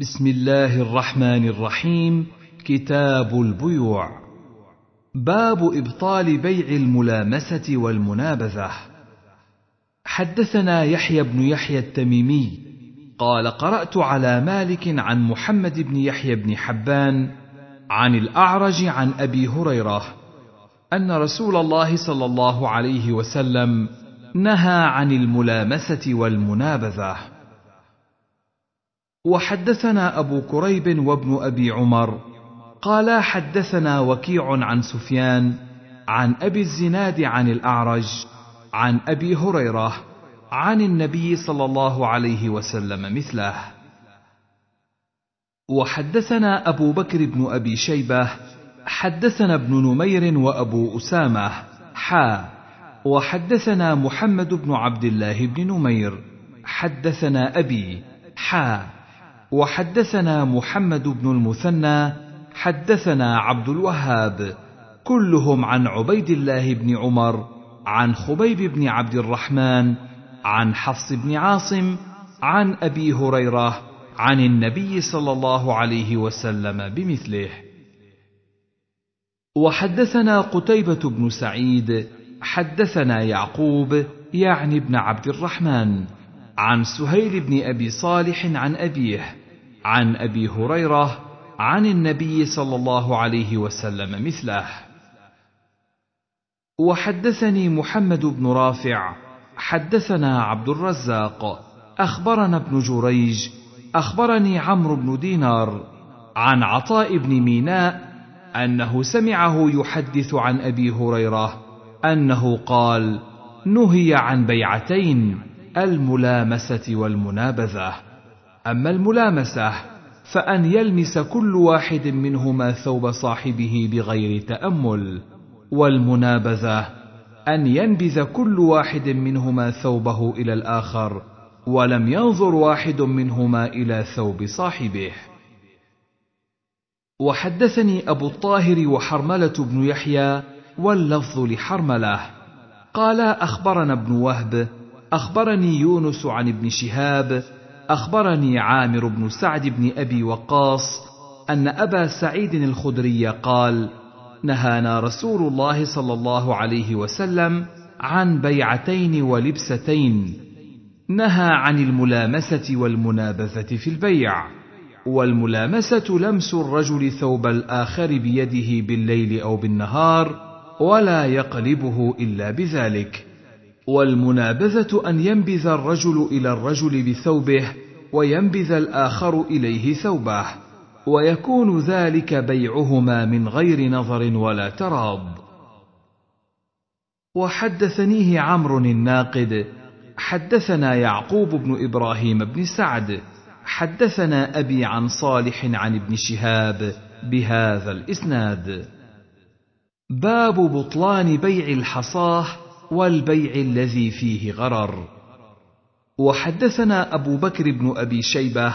بسم الله الرحمن الرحيم كتاب البيوع باب ابطال بيع الملامسه والمنابذه حدثنا يحيى بن يحيى التميمي قال قرات على مالك عن محمد بن يحيى بن حبان عن الاعرج عن ابي هريره ان رسول الله صلى الله عليه وسلم نهى عن الملامسه والمنابذه وحدثنا ابو كريب وابن ابي عمر قالا حدثنا وكيع عن سفيان عن ابي الزناد عن الاعرج عن ابي هريره عن النبي صلى الله عليه وسلم مثله وحدثنا ابو بكر بن ابي شيبه حدثنا ابن نمير وابو اسامه حا وحدثنا محمد بن عبد الله بن نمير حدثنا ابي حا وحدثنا محمد بن المثنى حدثنا عبد الوهاب كلهم عن عبيد الله بن عمر عن خبيب بن عبد الرحمن عن حفص بن عاصم عن ابي هريره عن النبي صلى الله عليه وسلم بمثله وحدثنا قتيبه بن سعيد حدثنا يعقوب يعني بن عبد الرحمن عن سهيل بن ابي صالح عن ابيه عن ابي هريره عن النبي صلى الله عليه وسلم مثله وحدثني محمد بن رافع حدثنا عبد الرزاق اخبرنا ابن جريج اخبرني عمرو بن دينار عن عطاء بن ميناء انه سمعه يحدث عن ابي هريره انه قال نهي عن بيعتين الملامسه والمنابذه اما الملامسه فان يلمس كل واحد منهما ثوب صاحبه بغير تامل والمنابذه ان ينبذ كل واحد منهما ثوبه الى الاخر ولم ينظر واحد منهما الى ثوب صاحبه وحدثني ابو الطاهر وحرمله بن يحيى واللفظ لحرمله قال اخبرنا ابن وهب اخبرني يونس عن ابن شهاب اخبرني عامر بن سعد بن ابي وقاص ان ابا سعيد الخدري قال نهانا رسول الله صلى الله عليه وسلم عن بيعتين ولبستين نهى عن الملامسه والمنابذه في البيع والملامسه لمس الرجل ثوب الاخر بيده بالليل او بالنهار ولا يقلبه الا بذلك والمنابذة أن ينبذ الرجل إلى الرجل بثوبه وينبذ الآخر إليه ثوبه ويكون ذلك بيعهما من غير نظر ولا تراض وحدثنيه عمرو الناقد حدثنا يعقوب بن ابراهيم بن سعد حدثنا ابي عن صالح عن ابن شهاب بهذا الاسناد باب بطلان بيع الحصاه والبيع الذي فيه غرر وحدثنا ابو بكر بن ابي شيبه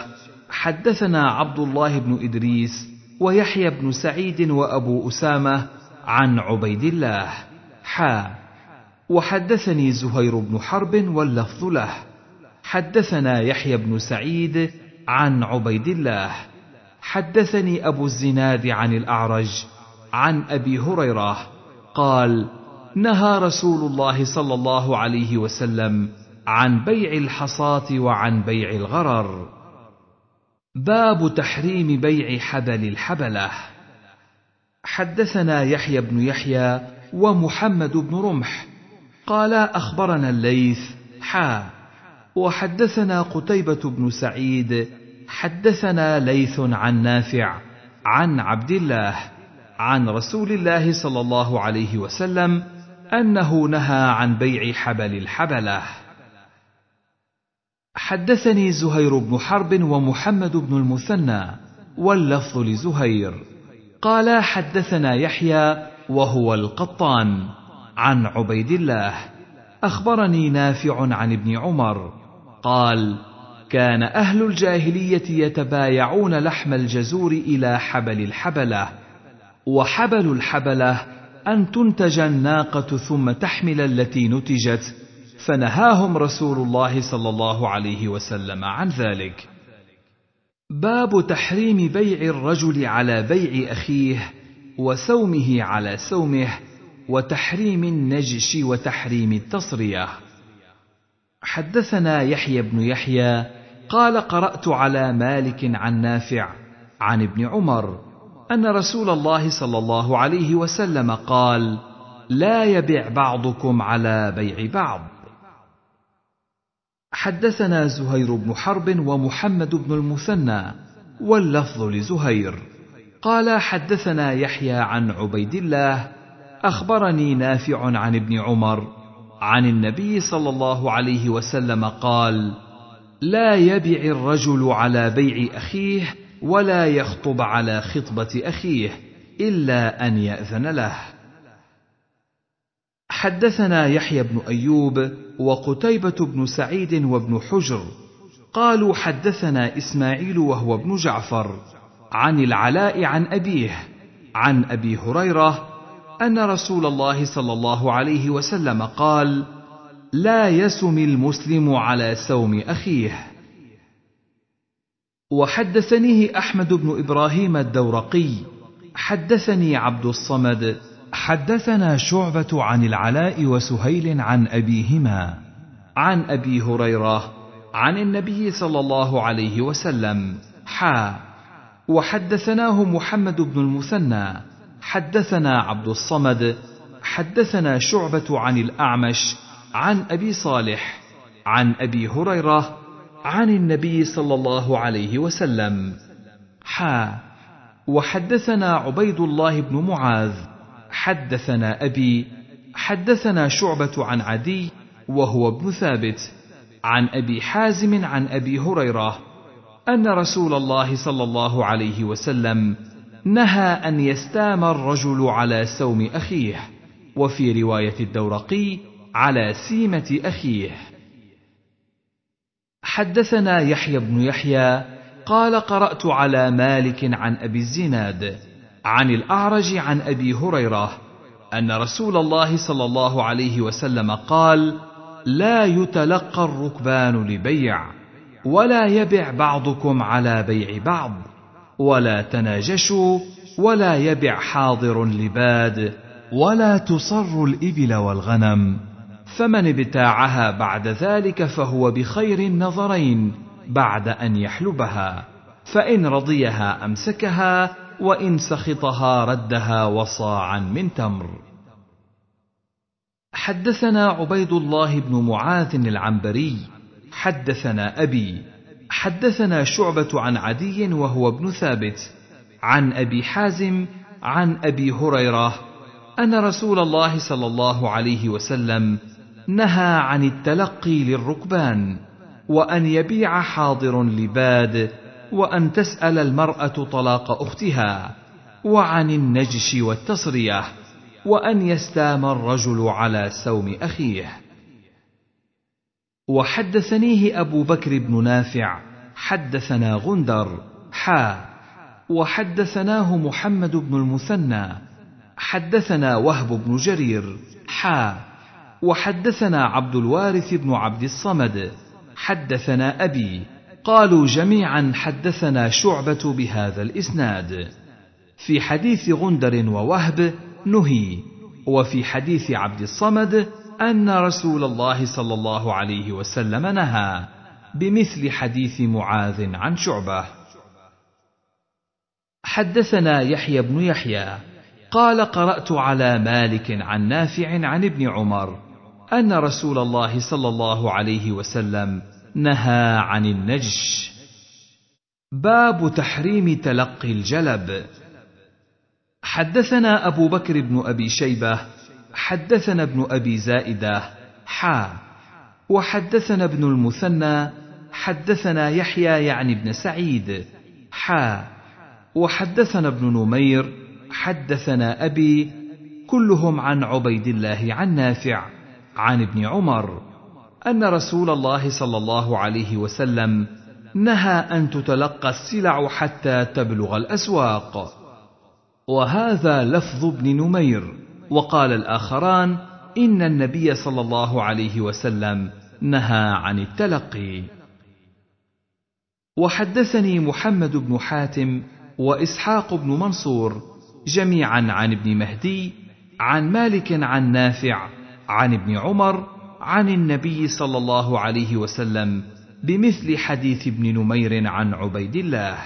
حدثنا عبد الله بن ادريس ويحيى بن سعيد وابو اسامه عن عبيد الله حا وحدثني زهير بن حرب واللفظ له حدثنا يحيى بن سعيد عن عبيد الله حدثني ابو الزناد عن الاعرج عن ابي هريره قال نهى رسول الله صلى الله عليه وسلم عن بيع الحصاة وعن بيع الغرر باب تحريم بيع حبل الحبله حدثنا يحيى بن يحيى ومحمد بن رمح قالا اخبرنا الليث حا وحدثنا قتيبه بن سعيد حدثنا ليث عن نافع عن عبد الله عن رسول الله صلى الله عليه وسلم انه نهى عن بيع حبل الحبله حدثني زهير بن حرب ومحمد بن المثنى واللفظ لزهير قالا حدثنا يحيى وهو القطان عن عبيد الله اخبرني نافع عن ابن عمر قال كان اهل الجاهليه يتبايعون لحم الجزور الى حبل الحبله وحبل الحبله أن تنتج الناقة ثم تحمل التي نتجت فنهاهم رسول الله صلى الله عليه وسلم عن ذلك باب تحريم بيع الرجل على بيع أخيه وسومه على سومه وتحريم النجش وتحريم التصرية حدثنا يحيى بن يحيى قال قرأت على مالك عن نافع عن ابن عمر ان رسول الله صلى الله عليه وسلم قال لا يبع بعضكم على بيع بعض حدثنا زهير بن حرب ومحمد بن المثنى واللفظ لزهير قال حدثنا يحيى عن عبيد الله اخبرني نافع عن ابن عمر عن النبي صلى الله عليه وسلم قال لا يبع الرجل على بيع اخيه ولا يخطب على خطبه اخيه الا ان ياذن له حدثنا يحيى بن ايوب وقتيبه بن سعيد وابن حجر قالوا حدثنا اسماعيل وهو ابن جعفر عن العلاء عن ابيه عن ابي هريره ان رسول الله صلى الله عليه وسلم قال لا يسم المسلم على سوم اخيه وحدثنيه احمد بن ابراهيم الدورقي حدثني عبد الصمد حدثنا شعبه عن العلاء وسهيل عن ابيهما عن ابي هريره عن النبي صلى الله عليه وسلم حا وحدثناه محمد بن المثنى حدثنا عبد الصمد حدثنا شعبه عن الاعمش عن ابي صالح عن ابي هريره عن النبي صلى الله عليه وسلم حا وحدثنا عبيد الله بن معاذ حدثنا أبي حدثنا شعبة عن عدي وهو ابن ثابت عن أبي حازم عن أبي هريرة أن رسول الله صلى الله عليه وسلم نهى أن يستام الرجل على سوم أخيه وفي رواية الدورقي على سيمة أخيه حدثنا يحيى بن يحيى قال قرات على مالك عن ابي الزناد عن الاعرج عن ابي هريره ان رسول الله صلى الله عليه وسلم قال لا يتلقى الركبان لبيع ولا يبع بعضكم على بيع بعض ولا تناجشوا ولا يبع حاضر لباد ولا تصر الابل والغنم فمن ابتاعها بعد ذلك فهو بخير النظرين بعد ان يحلبها فان رضيها امسكها وان سخطها ردها وصاعا من تمر حدثنا عبيد الله بن معاذ العنبري حدثنا ابي حدثنا شعبه عن عدي وهو ابن ثابت عن ابي حازم عن ابي هريره ان رسول الله صلى الله عليه وسلم نهى عن التلقي للركبان وان يبيع حاضر لباد وان تسال المراه طلاق اختها وعن النجش والتصريه وان يستام الرجل على سوم اخيه وحدثنيه ابو بكر بن نافع حدثنا غندر حا وحدثناه محمد بن المثنى حدثنا وهب بن جرير حا وحدثنا عبد الوارث بن عبد الصمد حدثنا ابي قالوا جميعا حدثنا شعبه بهذا الاسناد في حديث غندر ووهب نهي وفي حديث عبد الصمد ان رسول الله صلى الله عليه وسلم نهى بمثل حديث معاذ عن شعبه حدثنا يحيى بن يحيى قال قرات على مالك عن نافع عن ابن عمر ان رسول الله صلى الله عليه وسلم نهى عن النجش باب تحريم تلقي الجلب حدثنا ابو بكر بن ابي شيبه حدثنا ابن ابي زائده حا وحدثنا ابن المثنى حدثنا يحيى يعني ابن سعيد حا وحدثنا ابن نمير حدثنا ابي كلهم عن عبيد الله عن نافع عن ابن عمر ان رسول الله صلى الله عليه وسلم نهى ان تتلقى السلع حتى تبلغ الاسواق وهذا لفظ ابن نمير وقال الاخران ان النبي صلى الله عليه وسلم نهى عن التلقي وحدثني محمد بن حاتم واسحاق بن منصور جميعا عن ابن مهدي عن مالك عن نافع عن ابن عمر عن النبي صلى الله عليه وسلم بمثل حديث ابن نمير عن عبيد الله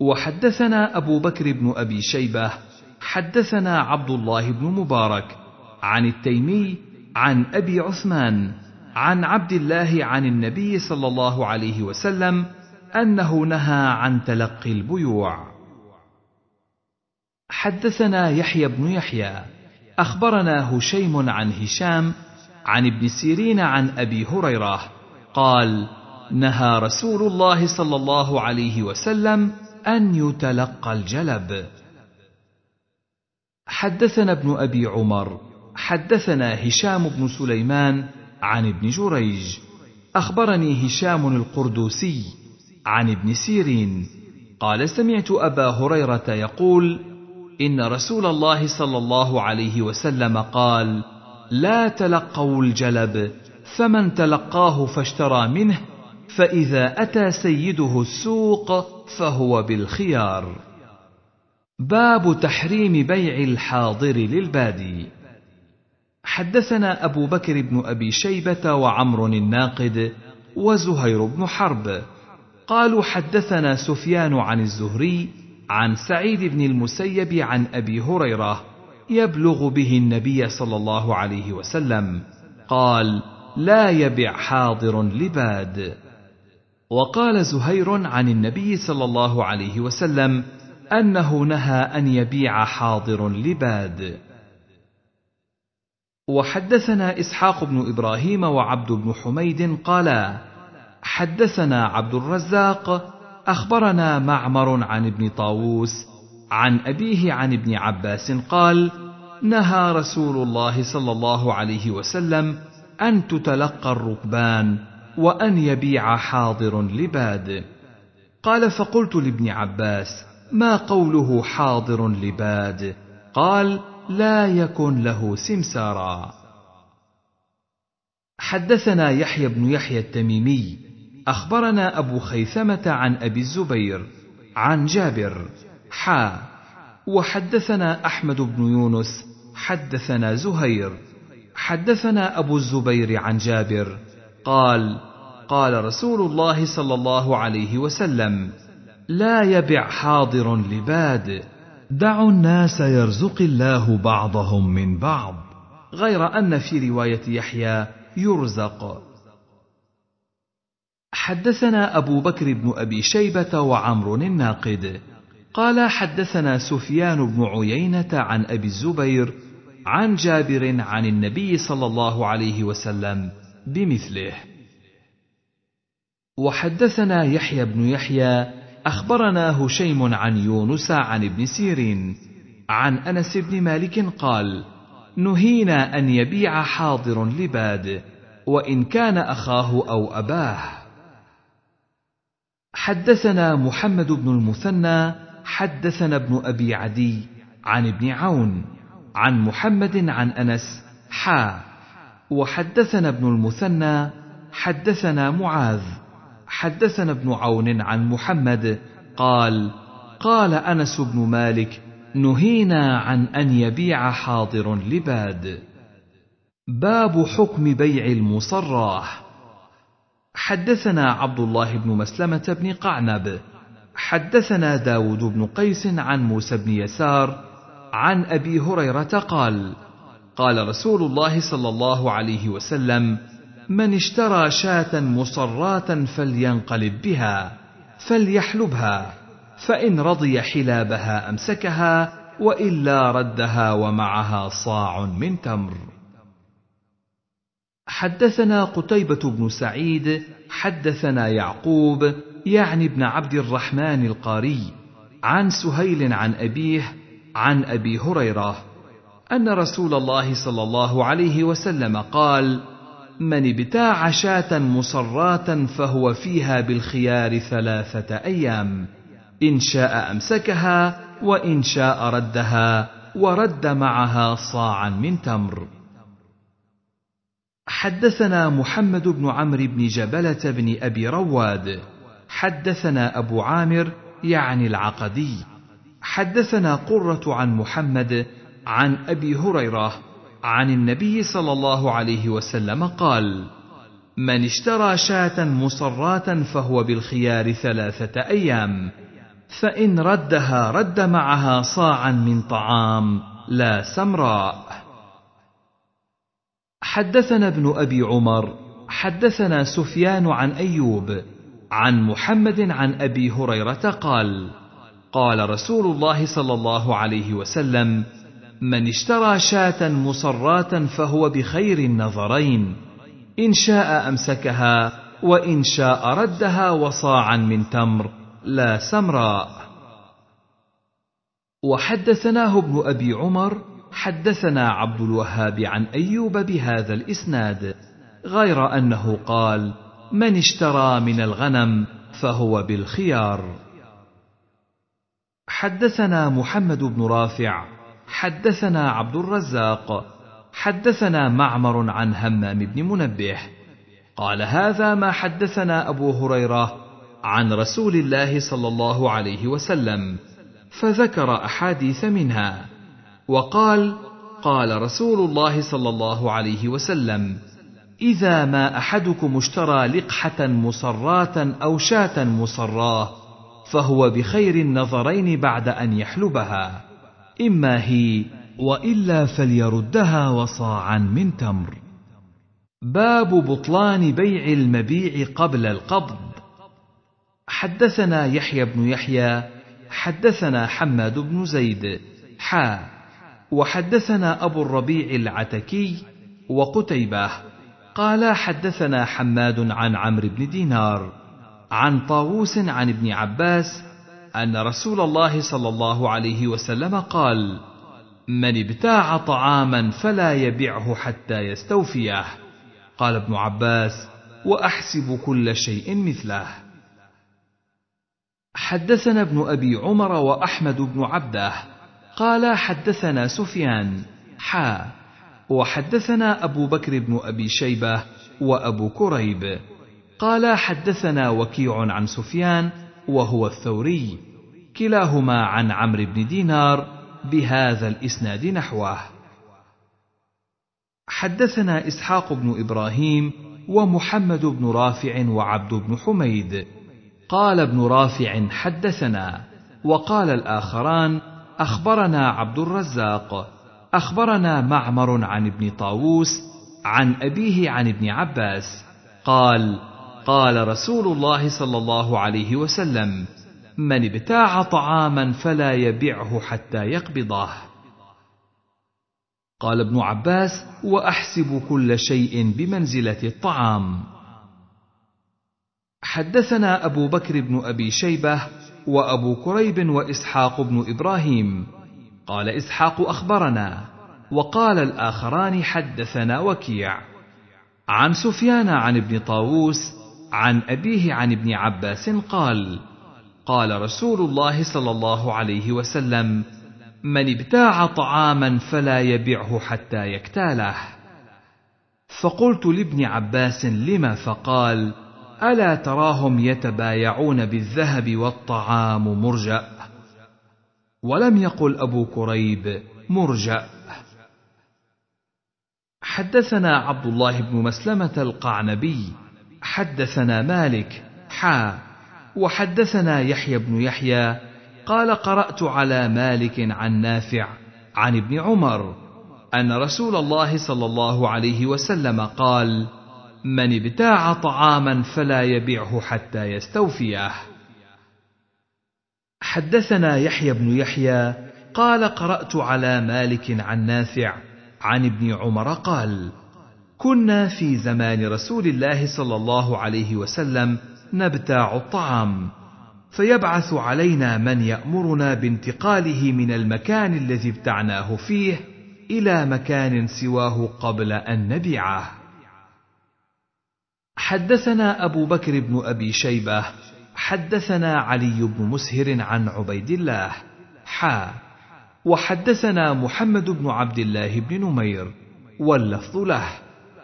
وحدثنا ابو بكر بن ابي شيبه حدثنا عبد الله بن مبارك عن التيمي عن ابي عثمان عن عبد الله عن النبي صلى الله عليه وسلم انه نهى عن تلقي البيوع حدثنا يحيى بن يحيى اخبرنا هشيم عن هشام عن ابن سيرين عن ابي هريره قال نهى رسول الله صلى الله عليه وسلم ان يتلقى الجلب حدثنا ابن ابي عمر حدثنا هشام بن سليمان عن ابن جريج اخبرني هشام القردوسي عن ابن سيرين قال سمعت ابا هريره يقول ان رسول الله صلى الله عليه وسلم قال لا تلقوا الجلب فمن تلقاه فاشترى منه فاذا اتى سيده السوق فهو بالخيار باب تحريم بيع الحاضر للبادي حدثنا ابو بكر بن ابي شيبه وعمر الناقد وزهير بن حرب قالوا حدثنا سفيان عن الزهري عن سعيد بن المسيب عن ابي هريره يبلغ به النبي صلى الله عليه وسلم قال لا يبع حاضر لباد وقال زهير عن النبي صلى الله عليه وسلم انه نهى ان يبيع حاضر لباد وحدثنا اسحاق بن ابراهيم وعبد بن حميد قالا حدثنا عبد الرزاق اخبرنا معمر عن ابن طاووس عن ابيه عن ابن عباس قال نهى رسول الله صلى الله عليه وسلم ان تتلقى الركبان وان يبيع حاضر لباد قال فقلت لابن عباس ما قوله حاضر لباد قال لا يكن له سمسارا حدثنا يحيى بن يحيى التميمي أخبرنا أبو خيثمة عن أبي الزبير عن جابر حا وحدثنا أحمد بن يونس حدثنا زهير حدثنا أبو الزبير عن جابر قال قال رسول الله صلى الله عليه وسلم لا يبع حاضر لباد دعوا الناس يرزق الله بعضهم من بعض غير أن في رواية يحيى يرزق حدثنا أبو بكر بن أبي شيبة وعمر الناقد قال حدثنا سفيان بن عيينة عن أبي الزبير عن جابر عن النبي صلى الله عليه وسلم بمثله وحدثنا يحيى بن يحيى أخبرنا هشيم عن يونس عن ابن سيرين عن أنس بن مالك قال نهينا أن يبيع حاضر لباد وإن كان أخاه أو أباه حدثنا محمد بن المثنى حدثنا ابن ابي عدي عن ابن عون عن محمد عن انس حا وحدثنا ابن المثنى حدثنا معاذ حدثنا ابن عون عن محمد قال قال انس بن مالك نهينا عن ان يبيع حاضر لباد باب حكم بيع المصراح حدثنا عبد الله بن مسلمة بن قعنب حدثنا داود بن قيس عن موسى بن يسار عن أبي هريرة قال قال رسول الله صلى الله عليه وسلم من اشترى شاة مصراة فلينقلب بها فليحلبها فإن رضي حلابها أمسكها وإلا ردها ومعها صاع من تمر حدثنا قتيبة بن سعيد حدثنا يعقوب يعني بن عبد الرحمن القاري عن سهيل عن أبيه عن أبي هريرة أن رسول الله صلى الله عليه وسلم قال: من ابتاع شاة مصراة فهو فيها بالخيار ثلاثة أيام، إن شاء أمسكها وإن شاء ردها ورد معها صاعا من تمر. حدثنا محمد بن عمرو بن جبلة بن أبي رواد حدثنا أبو عامر يعني العقدي حدثنا قرة عن محمد عن أبي هريرة عن النبي صلى الله عليه وسلم قال من اشترى شاة مصراة فهو بالخيار ثلاثة أيام فإن ردها رد معها صاعا من طعام لا سمراء حدثنا ابن ابي عمر حدثنا سفيان عن ايوب عن محمد عن ابي هريره قال قال رسول الله صلى الله عليه وسلم من اشترى شاة مصراة فهو بخير النظرين إن شاء أمسكها وإن شاء ردها وصاعا من تمر لا سمراء وحدثناه ابن أبي عمر حدثنا عبد الوهاب عن ايوب بهذا الاسناد غير انه قال من اشترى من الغنم فهو بالخيار حدثنا محمد بن رافع حدثنا عبد الرزاق حدثنا معمر عن همام بن منبه قال هذا ما حدثنا ابو هريره عن رسول الله صلى الله عليه وسلم فذكر احاديث منها وقال قال رسول الله صلى الله عليه وسلم اذا ما احدكم اشترى لقحه مصراه او شاه مصراه فهو بخير النظرين بعد ان يحلبها اما هي والا فليردها وصاعا من تمر باب بطلان بيع المبيع قبل القبض حدثنا يحيى بن يحيى حدثنا حماد بن زيد حا وحدثنا أبو الربيع العتكي وقتيبة قالا حدثنا حماد عن عمرو بن دينار عن طاووس عن ابن عباس أن رسول الله صلى الله عليه وسلم قال: من ابتاع طعاما فلا يبعه حتى يستوفيه قال ابن عباس واحسب كل شيء مثله حدثنا ابن ابي عمر واحمد بن عبده قال حدثنا سفيان حا وحدثنا أبو بكر بن أبي شيبة وأبو كريب قال حدثنا وكيع عن سفيان وهو الثوري كلاهما عن عمرو بن دينار بهذا الإسناد نحوه حدثنا إسحاق بن إبراهيم ومحمد بن رافع وعبد بن حميد قال ابن رافع حدثنا وقال الآخران اخبرنا عبد الرزاق اخبرنا معمر عن ابن طاووس عن ابيه عن ابن عباس قال قال رسول الله صلى الله عليه وسلم من ابتاع طعاما فلا يبعه حتى يقبضه قال ابن عباس واحسب كل شيء بمنزله الطعام حدثنا ابو بكر بن ابي شيبه وابو كريب واسحاق بن ابراهيم قال اسحاق اخبرنا وقال الاخران حدثنا وكيع عن سفيان عن ابن طاووس عن ابيه عن ابن عباس قال قال رسول الله صلى الله عليه وسلم من ابتاع طعاما فلا يبعه حتى يكتاله فقلت لابن عباس لم فقال الا تراهم يتبايعون بالذهب والطعام مرجا ولم يقل ابو كريب مرجا حدثنا عبد الله بن مسلمه القعنبي حدثنا مالك حا وحدثنا يحيى بن يحيى قال قرات على مالك عن نافع عن ابن عمر ان رسول الله صلى الله عليه وسلم قال من ابتاع طعاما فلا يبيعه حتى يستوفيه حدثنا يحيى بن يحيى قال قرات على مالك عن نافع عن ابن عمر قال كنا في زمان رسول الله صلى الله عليه وسلم نبتاع الطعام فيبعث علينا من يامرنا بانتقاله من المكان الذي ابتعناه فيه الى مكان سواه قبل ان نبيعه حدثنا أبو بكر بن أبي شيبة حدثنا علي بن مسهر عن عبيد الله حا وحدثنا محمد بن عبد الله بن نمير واللفظ له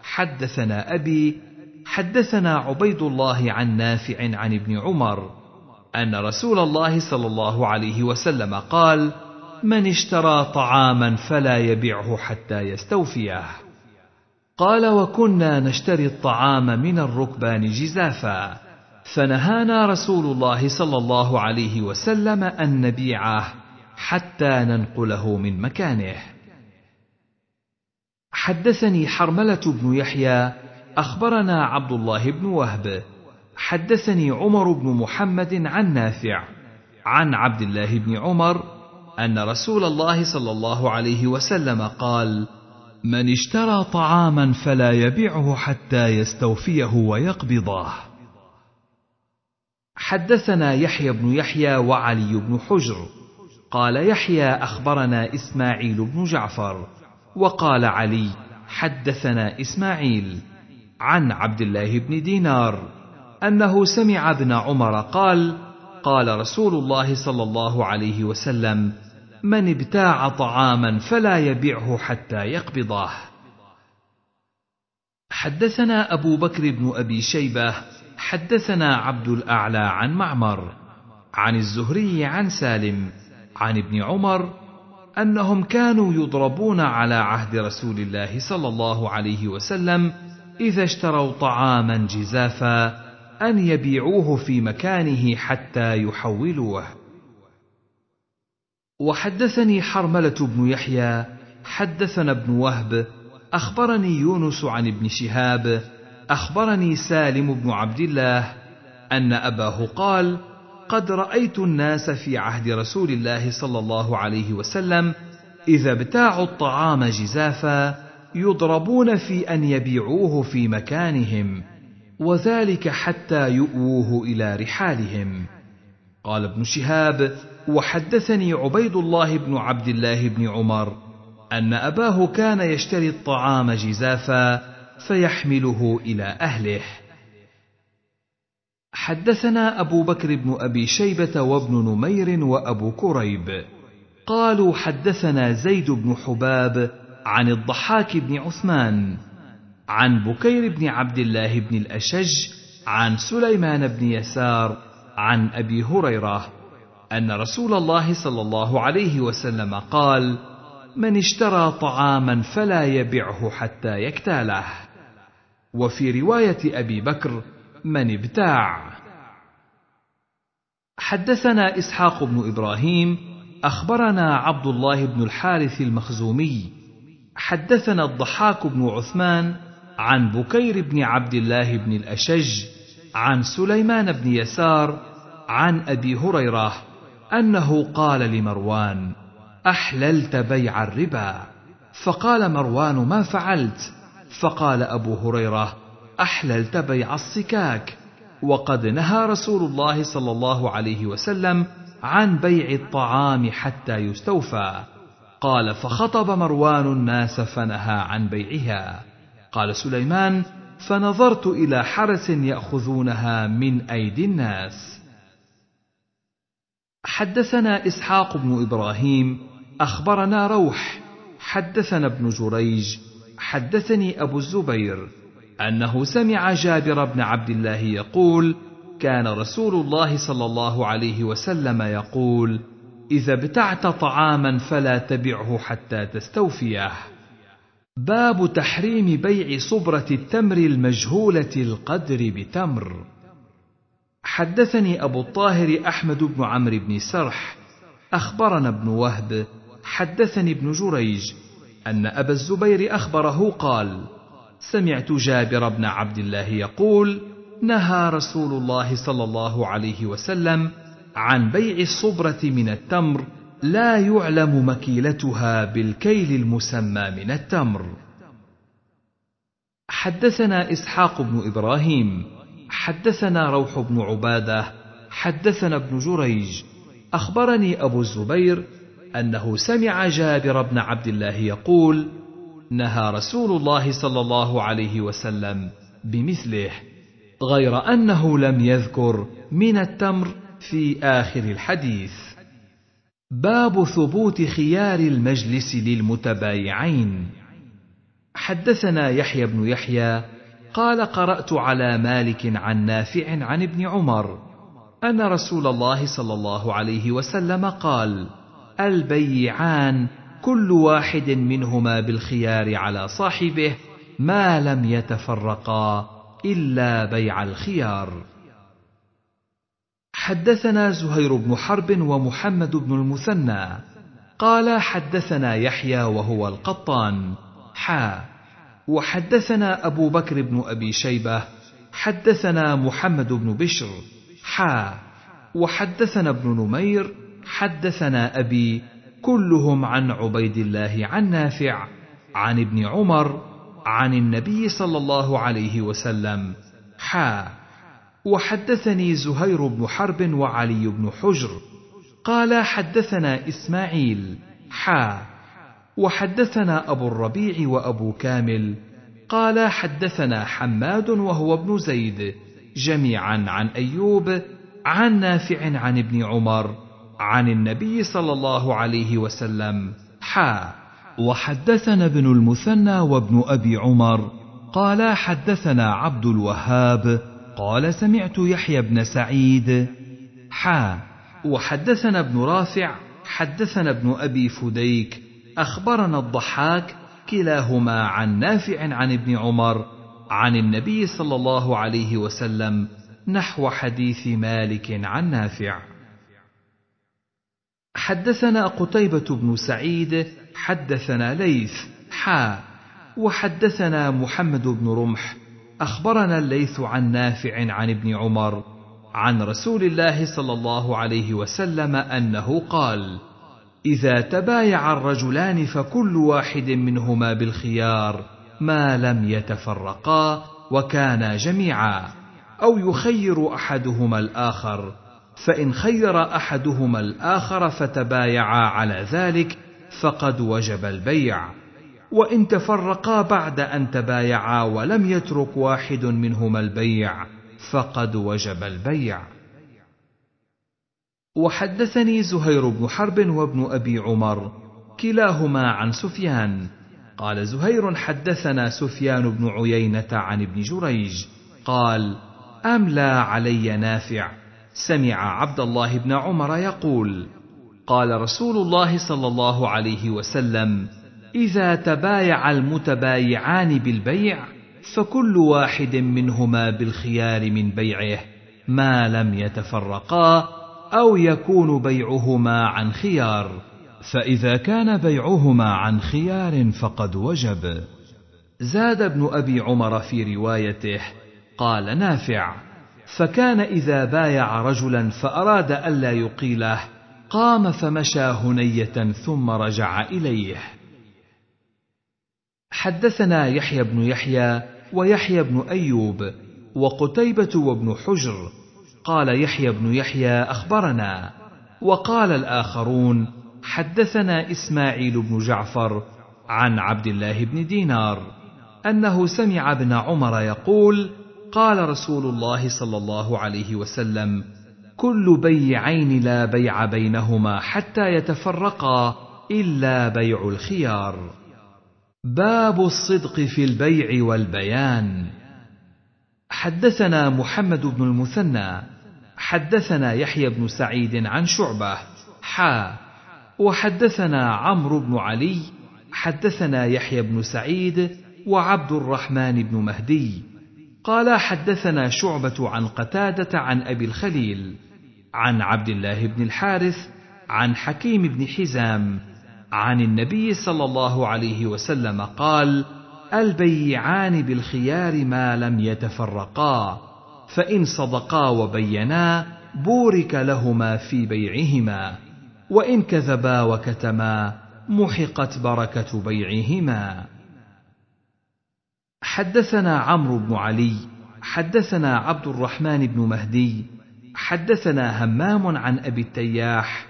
حدثنا أبي حدثنا عبيد الله عن نافع عن ابن عمر أن رسول الله صلى الله عليه وسلم قال: من اشترى طعاما فلا يبعه حتى يستوفيه. قال وكنا نشتري الطعام من الركبان جزافا فنهانا رسول الله صلى الله عليه وسلم ان نبيعه حتى ننقله من مكانه حدثني حرمله بن يحيى اخبرنا عبد الله بن وهب حدثني عمر بن محمد عن نافع عن عبد الله بن عمر ان رسول الله صلى الله عليه وسلم قال من اشترى طعاما فلا يبيعه حتى يستوفيه ويقبضاه حدثنا يحيى بن يحيى وعلي بن حجر قال يحيى اخبرنا اسماعيل بن جعفر وقال علي حدثنا اسماعيل عن عبد الله بن دينار انه سمع ابن عمر قال قال رسول الله صلى الله عليه وسلم من ابتاع طعاما فلا يبيعه حتى يقبضه حدثنا ابو بكر بن ابي شيبه حدثنا عبد الاعلى عن معمر عن الزهري عن سالم عن ابن عمر انهم كانوا يضربون على عهد رسول الله صلى الله عليه وسلم اذا اشتروا طعاما جزافا ان يبيعوه في مكانه حتى يحولوه وحدثني حرمله بن يحيى حدثنا ابن وهب اخبرني يونس عن ابن شهاب اخبرني سالم بن عبد الله ان اباه قال قد رايت الناس في عهد رسول الله صلى الله عليه وسلم اذا ابتاعوا الطعام جزافا يضربون في ان يبيعوه في مكانهم وذلك حتى يؤووه الى رحالهم قال ابن شهاب وحدثني عبيد الله بن عبد الله بن عمر ان اباه كان يشتري الطعام جزافا فيحمله الى اهله حدثنا ابو بكر بن ابي شيبه وابن نمير وابو كريب قالوا حدثنا زيد بن حباب عن الضحاك بن عثمان عن بكير بن عبد الله بن الاشج عن سليمان بن يسار عن ابي هريره ان رسول الله صلى الله عليه وسلم قال من اشترى طعاما فلا يبعه حتى يكتاله وفي روايه ابي بكر من ابتاع حدثنا اسحاق بن ابراهيم اخبرنا عبد الله بن الحارث المخزومي حدثنا الضحاك بن عثمان عن بكير بن عبد الله بن الاشج عن سليمان بن يسار عن ابي هريره انه قال لمروان احللت بيع الربا فقال مروان ما فعلت فقال ابو هريره احللت بيع الصكاك وقد نهى رسول الله صلى الله عليه وسلم عن بيع الطعام حتى يستوفى قال فخطب مروان الناس فنهى عن بيعها قال سليمان فنظرت الى حرس ياخذونها من ايدي الناس حدثنا اسحاق بن ابراهيم اخبرنا روح حدثنا ابن جريج حدثني ابو الزبير انه سمع جابر بن عبد الله يقول كان رسول الله صلى الله عليه وسلم يقول اذا ابتعت طعاما فلا تبعه حتى تستوفيه باب تحريم بيع صبرة التمر المجهولة القدر بتمر حدثني أبو الطاهر أحمد بن عمرو بن سرح أخبرنا ابن وهب حدثني ابن جريج أن أبا الزبير أخبره قال سمعت جابر بن عبد الله يقول نهى رسول الله صلى الله عليه وسلم عن بيع الصبرة من التمر لا يعلم مكيلتها بالكيل المسمى من التمر حدثنا اسحاق بن ابراهيم حدثنا روح بن عباده حدثنا ابن جريج اخبرني ابو الزبير انه سمع جابر بن عبد الله يقول نهى رسول الله صلى الله عليه وسلم بمثله غير انه لم يذكر من التمر في اخر الحديث باب ثبوت خيار المجلس للمتبايعين حدثنا يحيى بن يحيى قال قرات على مالك عن نافع عن ابن عمر ان رسول الله صلى الله عليه وسلم قال البيعان كل واحد منهما بالخيار على صاحبه ما لم يتفرقا الا بيع الخيار حدثنا زهير بن حرب ومحمد بن المثنى قال حدثنا يحيى وهو القطان حا وحدثنا أبو بكر بن أبي شيبة حدثنا محمد بن بشر حا وحدثنا ابن نمير حدثنا أبي كلهم عن عبيد الله عن نافع عن ابن عمر عن النبي صلى الله عليه وسلم حا وحدثني زهير بن حرب وعلي بن حجر قال حدثنا إسماعيل حا وحدثنا أبو الربيع وأبو كامل قال حدثنا حماد وهو ابن زيد جميعا عن أيوب عن نافع عن ابن عمر عن النبي صلى الله عليه وسلم حا وحدثنا ابن المثنى وابن أبي عمر قال حدثنا عبد الوهاب قال سمعت يحيى بن سعيد حا وحدثنا ابن رافع حدثنا ابن ابي فديك اخبرنا الضحاك كلاهما عن نافع عن ابن عمر عن النبي صلى الله عليه وسلم نحو حديث مالك عن نافع حدثنا قتيبة بن سعيد حدثنا ليث حا وحدثنا محمد بن رمح اخبرنا الليث عن نافع عن ابن عمر عن رسول الله صلى الله عليه وسلم انه قال اذا تبايع الرجلان فكل واحد منهما بالخيار ما لم يتفرقا وكانا جميعا او يخير احدهما الاخر فان خير احدهما الاخر فتبايعا على ذلك فقد وجب البيع وان تفرقا بعد ان تبايعا ولم يترك واحد منهما البيع فقد وجب البيع وحدثني زهير بن حرب وابن ابي عمر كلاهما عن سفيان قال زهير حدثنا سفيان بن عيينه عن ابن جريج قال املى علي نافع سمع عبد الله بن عمر يقول قال رسول الله صلى الله عليه وسلم اذا تبايع المتبايعان بالبيع فكل واحد منهما بالخيار من بيعه ما لم يتفرقا او يكون بيعهما عن خيار فاذا كان بيعهما عن خيار فقد وجب زاد ابن ابي عمر في روايته قال نافع فكان اذا بايع رجلا فاراد الا يقيله قام فمشى هنيه ثم رجع اليه حدثنا يحيى بن يحيى ويحيى بن ايوب وقتيبه وابن حجر قال يحيى بن يحيى اخبرنا وقال الاخرون حدثنا اسماعيل بن جعفر عن عبد الله بن دينار انه سمع ابن عمر يقول قال رسول الله صلى الله عليه وسلم كل بيعين لا بيع بينهما حتى يتفرقا الا بيع الخيار باب الصدق في البيع والبيان حدثنا محمد بن المثنى حدثنا يحيى بن سعيد عن شعبه حا وحدثنا عمرو بن علي حدثنا يحيى بن سعيد وعبد الرحمن بن مهدي قال حدثنا شعبه عن قتاده عن ابي الخليل عن عبد الله بن الحارث عن حكيم بن حزام عن النبي صلى الله عليه وسلم قال البيعان بالخيار ما لم يتفرقا فان صدقا وبينا بورك لهما في بيعهما وان كذبا وكتما محقت بركه بيعهما حدثنا عمرو بن علي حدثنا عبد الرحمن بن مهدي حدثنا همام عن ابي التياح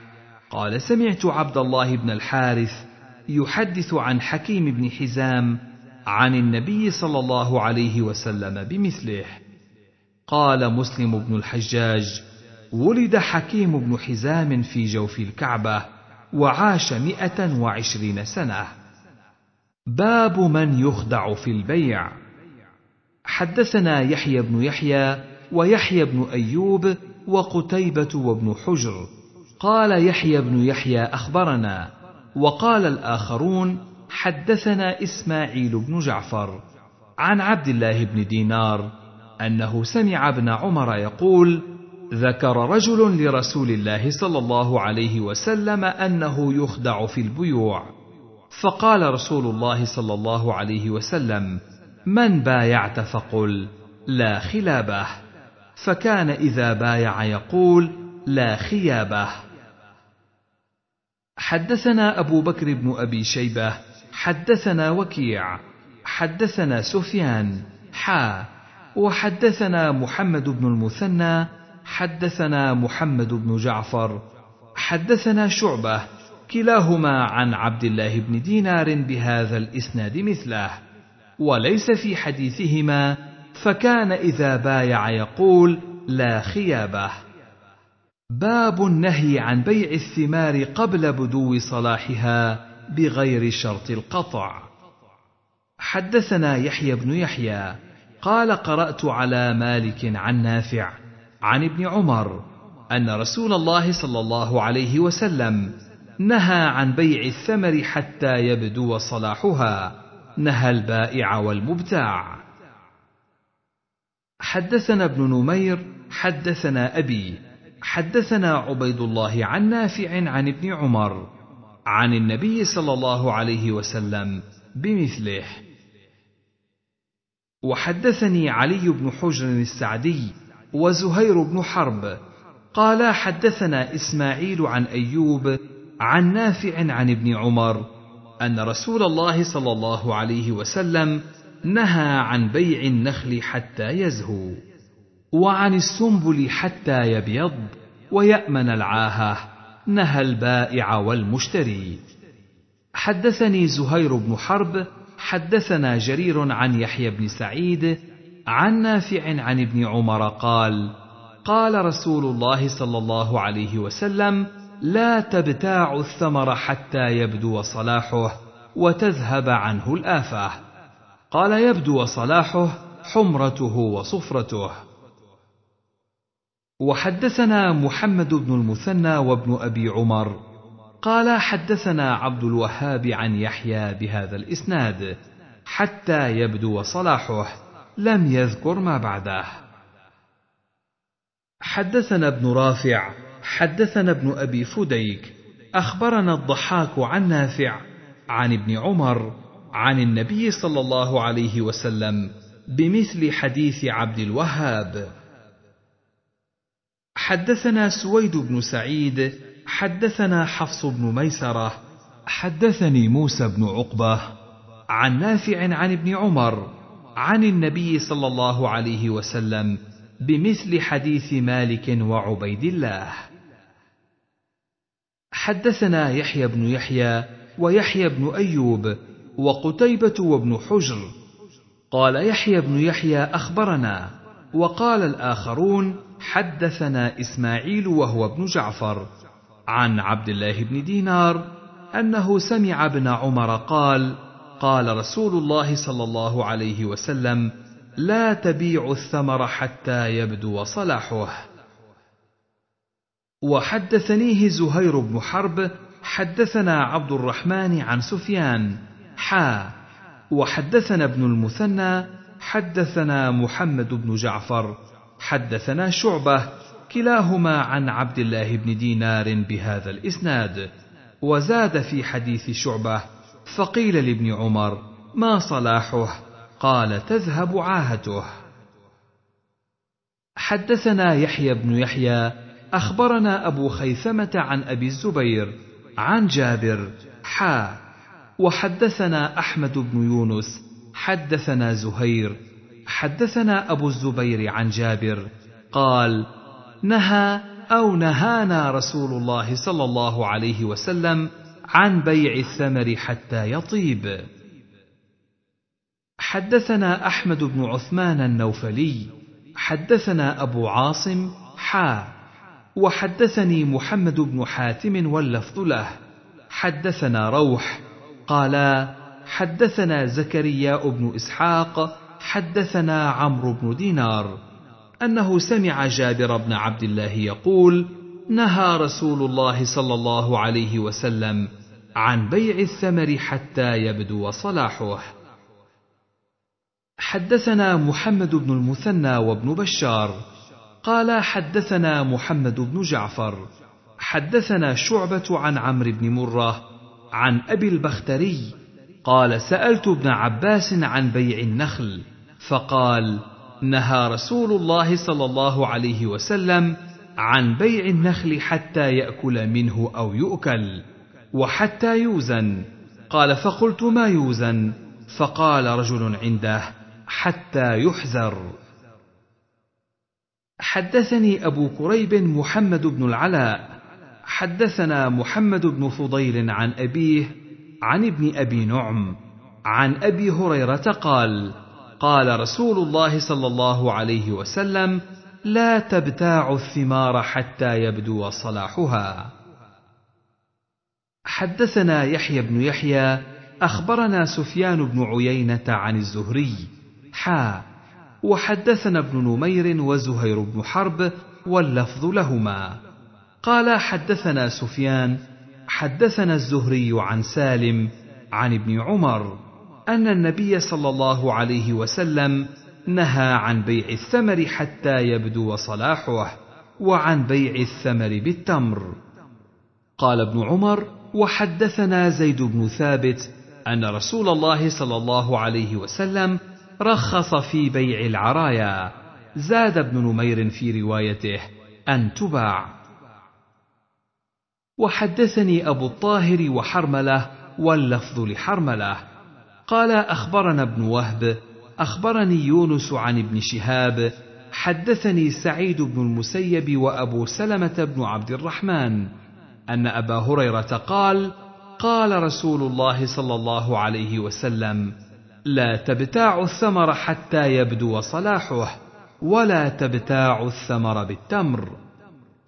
قال سمعت عبد الله بن الحارث يحدث عن حكيم بن حزام عن النبي صلى الله عليه وسلم بمثله قال مسلم بن الحجاج ولد حكيم بن حزام في جوف الكعبة وعاش مئة وعشرين سنة باب من يخدع في البيع حدثنا يحيى بن يحيى ويحيى بن أيوب وقتيبة وابن حجر قال يحيى بن يحيى اخبرنا وقال الاخرون حدثنا اسماعيل بن جعفر عن عبد الله بن دينار انه سمع ابن عمر يقول ذكر رجل لرسول الله صلى الله عليه وسلم انه يخدع في البيوع فقال رسول الله صلى الله عليه وسلم من بايعت فقل لا خلابه فكان اذا بايع يقول لا خيابه حدثنا أبو بكر بن أبي شيبة حدثنا وكيع حدثنا سفيان حا وحدثنا محمد بن المثنى حدثنا محمد بن جعفر حدثنا شعبة كلاهما عن عبد الله بن دينار بهذا الإسناد مثله وليس في حديثهما فكان إذا بايع يقول لا خيابه باب النهي عن بيع الثمار قبل بدو صلاحها بغير شرط القطع حدثنا يحيى بن يحيى قال قرات على مالك عن نافع عن ابن عمر ان رسول الله صلى الله عليه وسلم نهى عن بيع الثمر حتى يبدو صلاحها نهى البائع والمبتاع حدثنا ابن نمير حدثنا ابي حدثنا عبيد الله عن نافع عن ابن عمر عن النبي صلى الله عليه وسلم بمثله وحدثني علي بن حجر السعدي وزهير بن حرب قالا حدثنا اسماعيل عن ايوب عن نافع عن ابن عمر ان رسول الله صلى الله عليه وسلم نهى عن بيع النخل حتى يزهو وعن السنبل حتى يبيض ويأمن العاهة نهى البائع والمشتري حدثني زهير بن حرب حدثنا جرير عن يحيى بن سعيد عن نافع عن ابن عمر قال قال رسول الله صلى الله عليه وسلم لا تبتاع الثمر حتى يبدو صلاحه وتذهب عنه الافه قال يبدو صلاحه حمرته وصفرته وحدثنا محمد بن المثنى وابن ابي عمر قال حدثنا عبد الوهاب عن يحيى بهذا الاسناد حتى يبدو صلاحه لم يذكر ما بعده حدثنا ابن رافع حدثنا ابن ابي فديك اخبرنا الضحاك عن نافع عن ابن عمر عن النبي صلى الله عليه وسلم بمثل حديث عبد الوهاب حدثنا سويد بن سعيد حدثنا حفص بن ميسره حدثني موسى بن عقبه عن نافع عن ابن عمر عن النبي صلى الله عليه وسلم بمثل حديث مالك وعبيد الله حدثنا يحيى بن يحيى ويحيى بن ايوب وقتيبه وابن حجر قال يحيى بن يحيى اخبرنا وقال الاخرون حدثنا اسماعيل وهو ابن جعفر عن عبد الله بن دينار انه سمع ابن عمر قال قال رسول الله صلى الله عليه وسلم لا تبيع الثمر حتى يبدو صلاحه وحدثنيه زهير بن حرب حدثنا عبد الرحمن عن سفيان حا وحدثنا ابن المثنى حدثنا محمد بن جعفر حدثنا شعبه كلاهما عن عبد الله بن دينار بهذا الاسناد وزاد في حديث شعبه فقيل لابن عمر ما صلاحه قال تذهب عاهته حدثنا يحيى بن يحيى اخبرنا ابو خيثمه عن ابي الزبير عن جابر حا وحدثنا احمد بن يونس حدثنا زهير حدثنا أبو الزبير عن جابر قال نهى أو نهانا رسول الله صلى الله عليه وسلم عن بيع الثمر حتى يطيب حدثنا أحمد بن عثمان النوفلي حدثنا أبو عاصم حا وحدثني محمد بن حاتم واللفظ له حدثنا روح قالا حدثنا زكريا بن إسحاق حدثنا عمرو بن دينار انه سمع جابر بن عبد الله يقول نهى رسول الله صلى الله عليه وسلم عن بيع الثمر حتى يبدو صلاحه حدثنا محمد بن المثنى وابن بشار قال حدثنا محمد بن جعفر حدثنا شعبه عن عمرو بن مره عن ابي البختري قال سالت ابن عباس عن بيع النخل فقال نهى رسول الله صلى الله عليه وسلم عن بيع النخل حتى ياكل منه او يؤكل وحتى يوزن قال فقلت ما يوزن فقال رجل عنده حتى يحزر حدثني ابو كريب محمد بن العلاء حدثنا محمد بن فضيل عن ابيه عن ابن ابي نعم عن ابي هريره قال قال رسول الله صلى الله عليه وسلم لا تبتاع الثمار حتى يبدو صلاحها حدثنا يحيى بن يحيى اخبرنا سفيان بن عيينه عن الزهري حا وحدثنا ابن نمير وزهير بن حرب واللفظ لهما قال حدثنا سفيان حدثنا الزهري عن سالم عن ابن عمر ان النبي صلى الله عليه وسلم نهى عن بيع الثمر حتى يبدو صلاحه وعن بيع الثمر بالتمر قال ابن عمر وحدثنا زيد بن ثابت ان رسول الله صلى الله عليه وسلم رخص في بيع العرايا زاد ابن نمير في روايته ان تباع وحدثني ابو الطاهر وحرمله واللفظ لحرمله قال اخبرنا ابن وهب اخبرني يونس عن ابن شهاب حدثني سعيد بن المسيب وابو سلمه بن عبد الرحمن ان ابا هريره قال قال رسول الله صلى الله عليه وسلم لا تبتاع الثمر حتى يبدو صلاحه ولا تبتاع الثمر بالتمر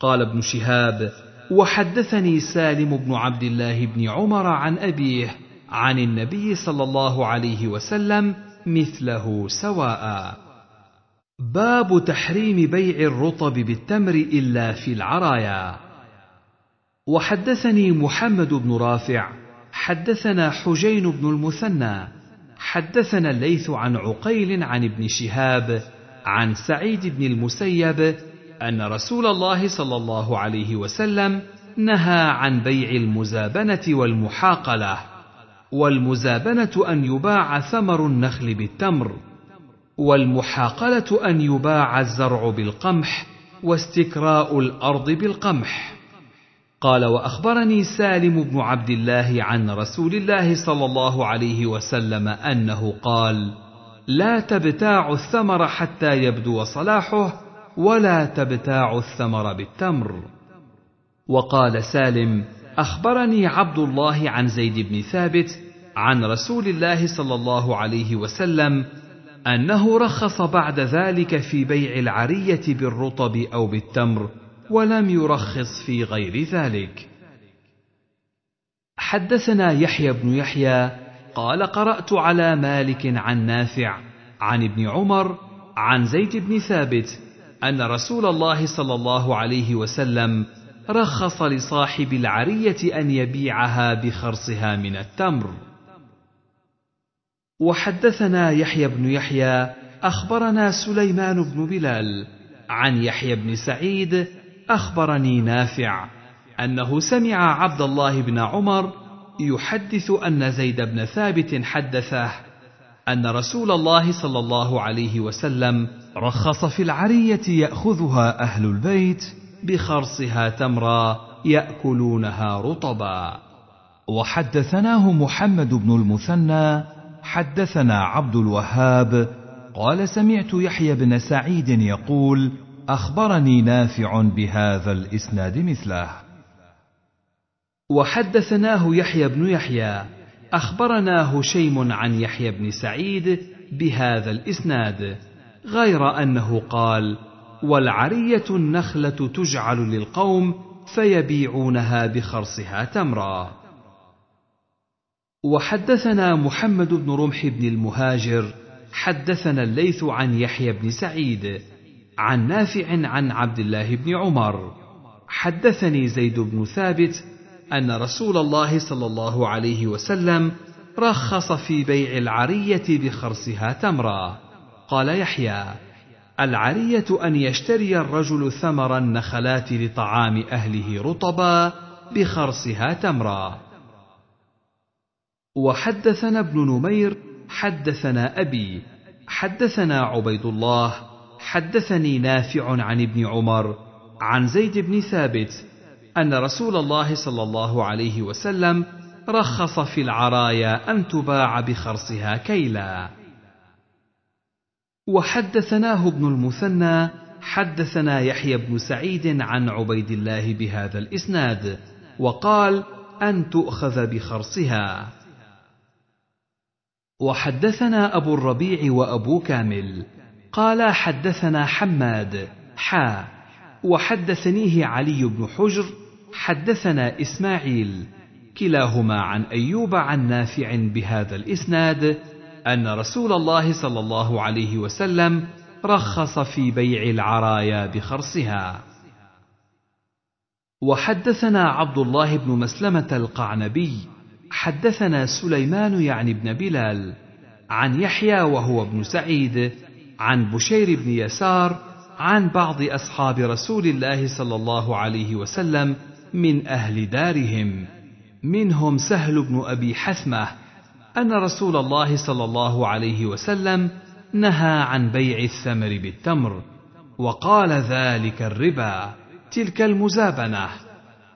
قال ابن شهاب وحدثني سالم بن عبد الله بن عمر عن ابيه عن النبي صلى الله عليه وسلم مثله سواء باب تحريم بيع الرطب بالتمر الا في العرايا وحدثني محمد بن رافع حدثنا حجين بن المثنى حدثنا الليث عن عقيل عن ابن شهاب عن سعيد بن المسيب ان رسول الله صلى الله عليه وسلم نهى عن بيع المزابنه والمحاقله والمزابنه ان يباع ثمر النخل بالتمر والمحاقله ان يباع الزرع بالقمح واستكراء الارض بالقمح قال واخبرني سالم بن عبد الله عن رسول الله صلى الله عليه وسلم انه قال لا تبتاع الثمر حتى يبدو صلاحه ولا تبتاع الثمر بالتمر وقال سالم اخبرني عبد الله عن زيد بن ثابت عن رسول الله صلى الله عليه وسلم انه رخص بعد ذلك في بيع العريه بالرطب او بالتمر ولم يرخص في غير ذلك حدثنا يحيى بن يحيى قال قرات على مالك عن نافع عن ابن عمر عن زيد بن ثابت ان رسول الله صلى الله عليه وسلم رخص لصاحب العريه ان يبيعها بخرصها من التمر وحدثنا يحيى بن يحيى اخبرنا سليمان بن بلال عن يحيى بن سعيد اخبرني نافع انه سمع عبد الله بن عمر يحدث ان زيد بن ثابت حدثه ان رسول الله صلى الله عليه وسلم رخص في العريه ياخذها اهل البيت بخرصها تمرا ياكلونها رطبا وحدثناه محمد بن المثنى حدثنا عبد الوهاب قال سمعت يحيى بن سعيد يقول اخبرني نافع بهذا الاسناد مثله وحدثناه يحيى بن يحيى اخبرنا هشيم عن يحيى بن سعيد بهذا الاسناد غير انه قال والعريه النخله تجعل للقوم فيبيعونها بخرصها تمرا وحدثنا محمد بن رمح بن المهاجر حدثنا الليث عن يحيى بن سعيد عن نافع عن عبد الله بن عمر حدثني زيد بن ثابت ان رسول الله صلى الله عليه وسلم رخص في بيع العريه بخرصها تمرا قال يحيى العريه ان يشتري الرجل ثمر النخلات لطعام اهله رطبا بخرصها تمرا وحدثنا ابن نمير حدثنا ابي حدثنا عبيد الله حدثني نافع عن ابن عمر عن زيد بن ثابت ان رسول الله صلى الله عليه وسلم رخص في العرايا ان تباع بخرصها كيلا وحدثناه ابن المثنى حدثنا يحيى بن سعيد عن عبيد الله بهذا الاسناد وقال ان تؤخذ بخرصها وحدثنا أبو الربيع وأبو كامل قال حدثنا حماد حا وحدثنيه علي بن حجر حدثنا إسماعيل كلاهما عن أيوب عن نافع بهذا الإسناد أن رسول الله صلى الله عليه وسلم رخص في بيع العرايا بخرصها وحدثنا عبد الله بن مسلمة القعنبي حدثنا سليمان يعني بن بلال عن يحيى وهو ابن سعيد عن بشير بن يسار عن بعض اصحاب رسول الله صلى الله عليه وسلم من اهل دارهم منهم سهل بن ابي حثمه ان رسول الله صلى الله عليه وسلم نهى عن بيع الثمر بالتمر وقال ذلك الربا تلك المزابنه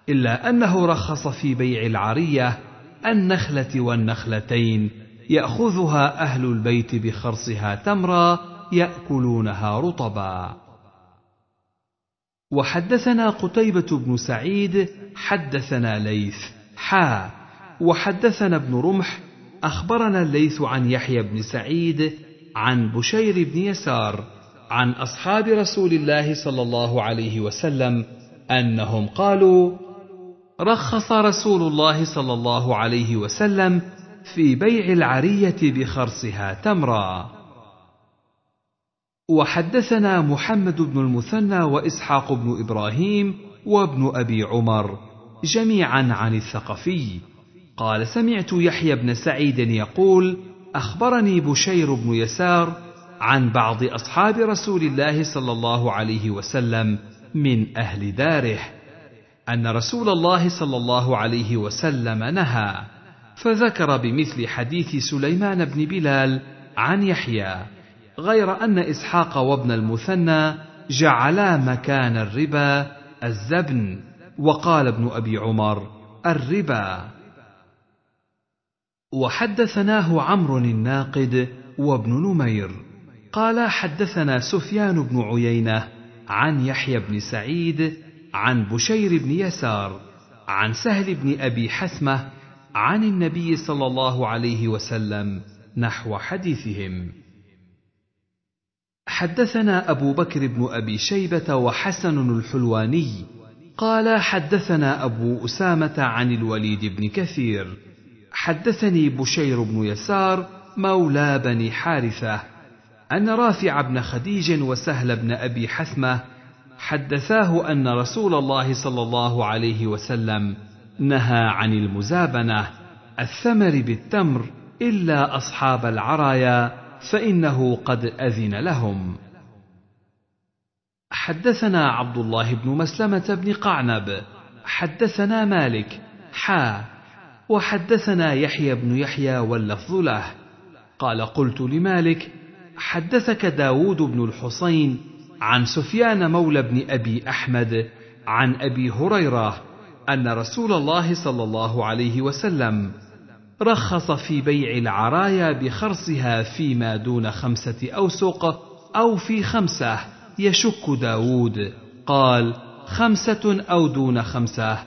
الا انه رخص في بيع العريه النخلة والنخلتين يأخذها أهل البيت بخرصها تمرا يأكلونها رطبا. وحدثنا قتيبة بن سعيد حدثنا ليث حا وحدثنا ابن رمح أخبرنا الليث عن يحيى بن سعيد عن بشير بن يسار عن أصحاب رسول الله صلى الله عليه وسلم أنهم قالوا رخص رسول الله صلى الله عليه وسلم في بيع العريه بخرصها تمرا وحدثنا محمد بن المثنى واسحاق بن ابراهيم وابن ابي عمر جميعا عن الثقفي قال سمعت يحيى بن سعيد يقول اخبرني بشير بن يسار عن بعض اصحاب رسول الله صلى الله عليه وسلم من اهل داره ان رسول الله صلى الله عليه وسلم نهى فذكر بمثل حديث سليمان بن بلال عن يحيى غير ان اسحاق وابن المثنى جعلا مكان الربا الزبن وقال ابن ابي عمر الربا وحدثناه عمرو الناقد وابن نمير قال حدثنا سفيان بن عيينه عن يحيى بن سعيد عن بشير بن يسار عن سهل بن ابي حثمه عن النبي صلى الله عليه وسلم نحو حديثهم حدثنا ابو بكر بن ابي شيبه وحسن الحلواني قال حدثنا ابو اسامه عن الوليد بن كثير حدثني بشير بن يسار مولى بني حارثه ان رافع بن خديج وسهل بن ابي حثمه حدثاه ان رسول الله صلى الله عليه وسلم نهى عن المزابنه الثمر بالتمر الا اصحاب العرايا فانه قد اذن لهم حدثنا عبد الله بن مسلمه بن قعنب حدثنا مالك حا وحدثنا يحيى بن يحيى واللفظ له قال قلت لمالك حدثك داود بن الحصين عن سفيان مولى بن ابي احمد عن ابي هريره ان رسول الله صلى الله عليه وسلم رخص في بيع العرايا بخرصها فيما دون خمسه اوسق او في خمسه يشك داود قال خمسه او دون خمسه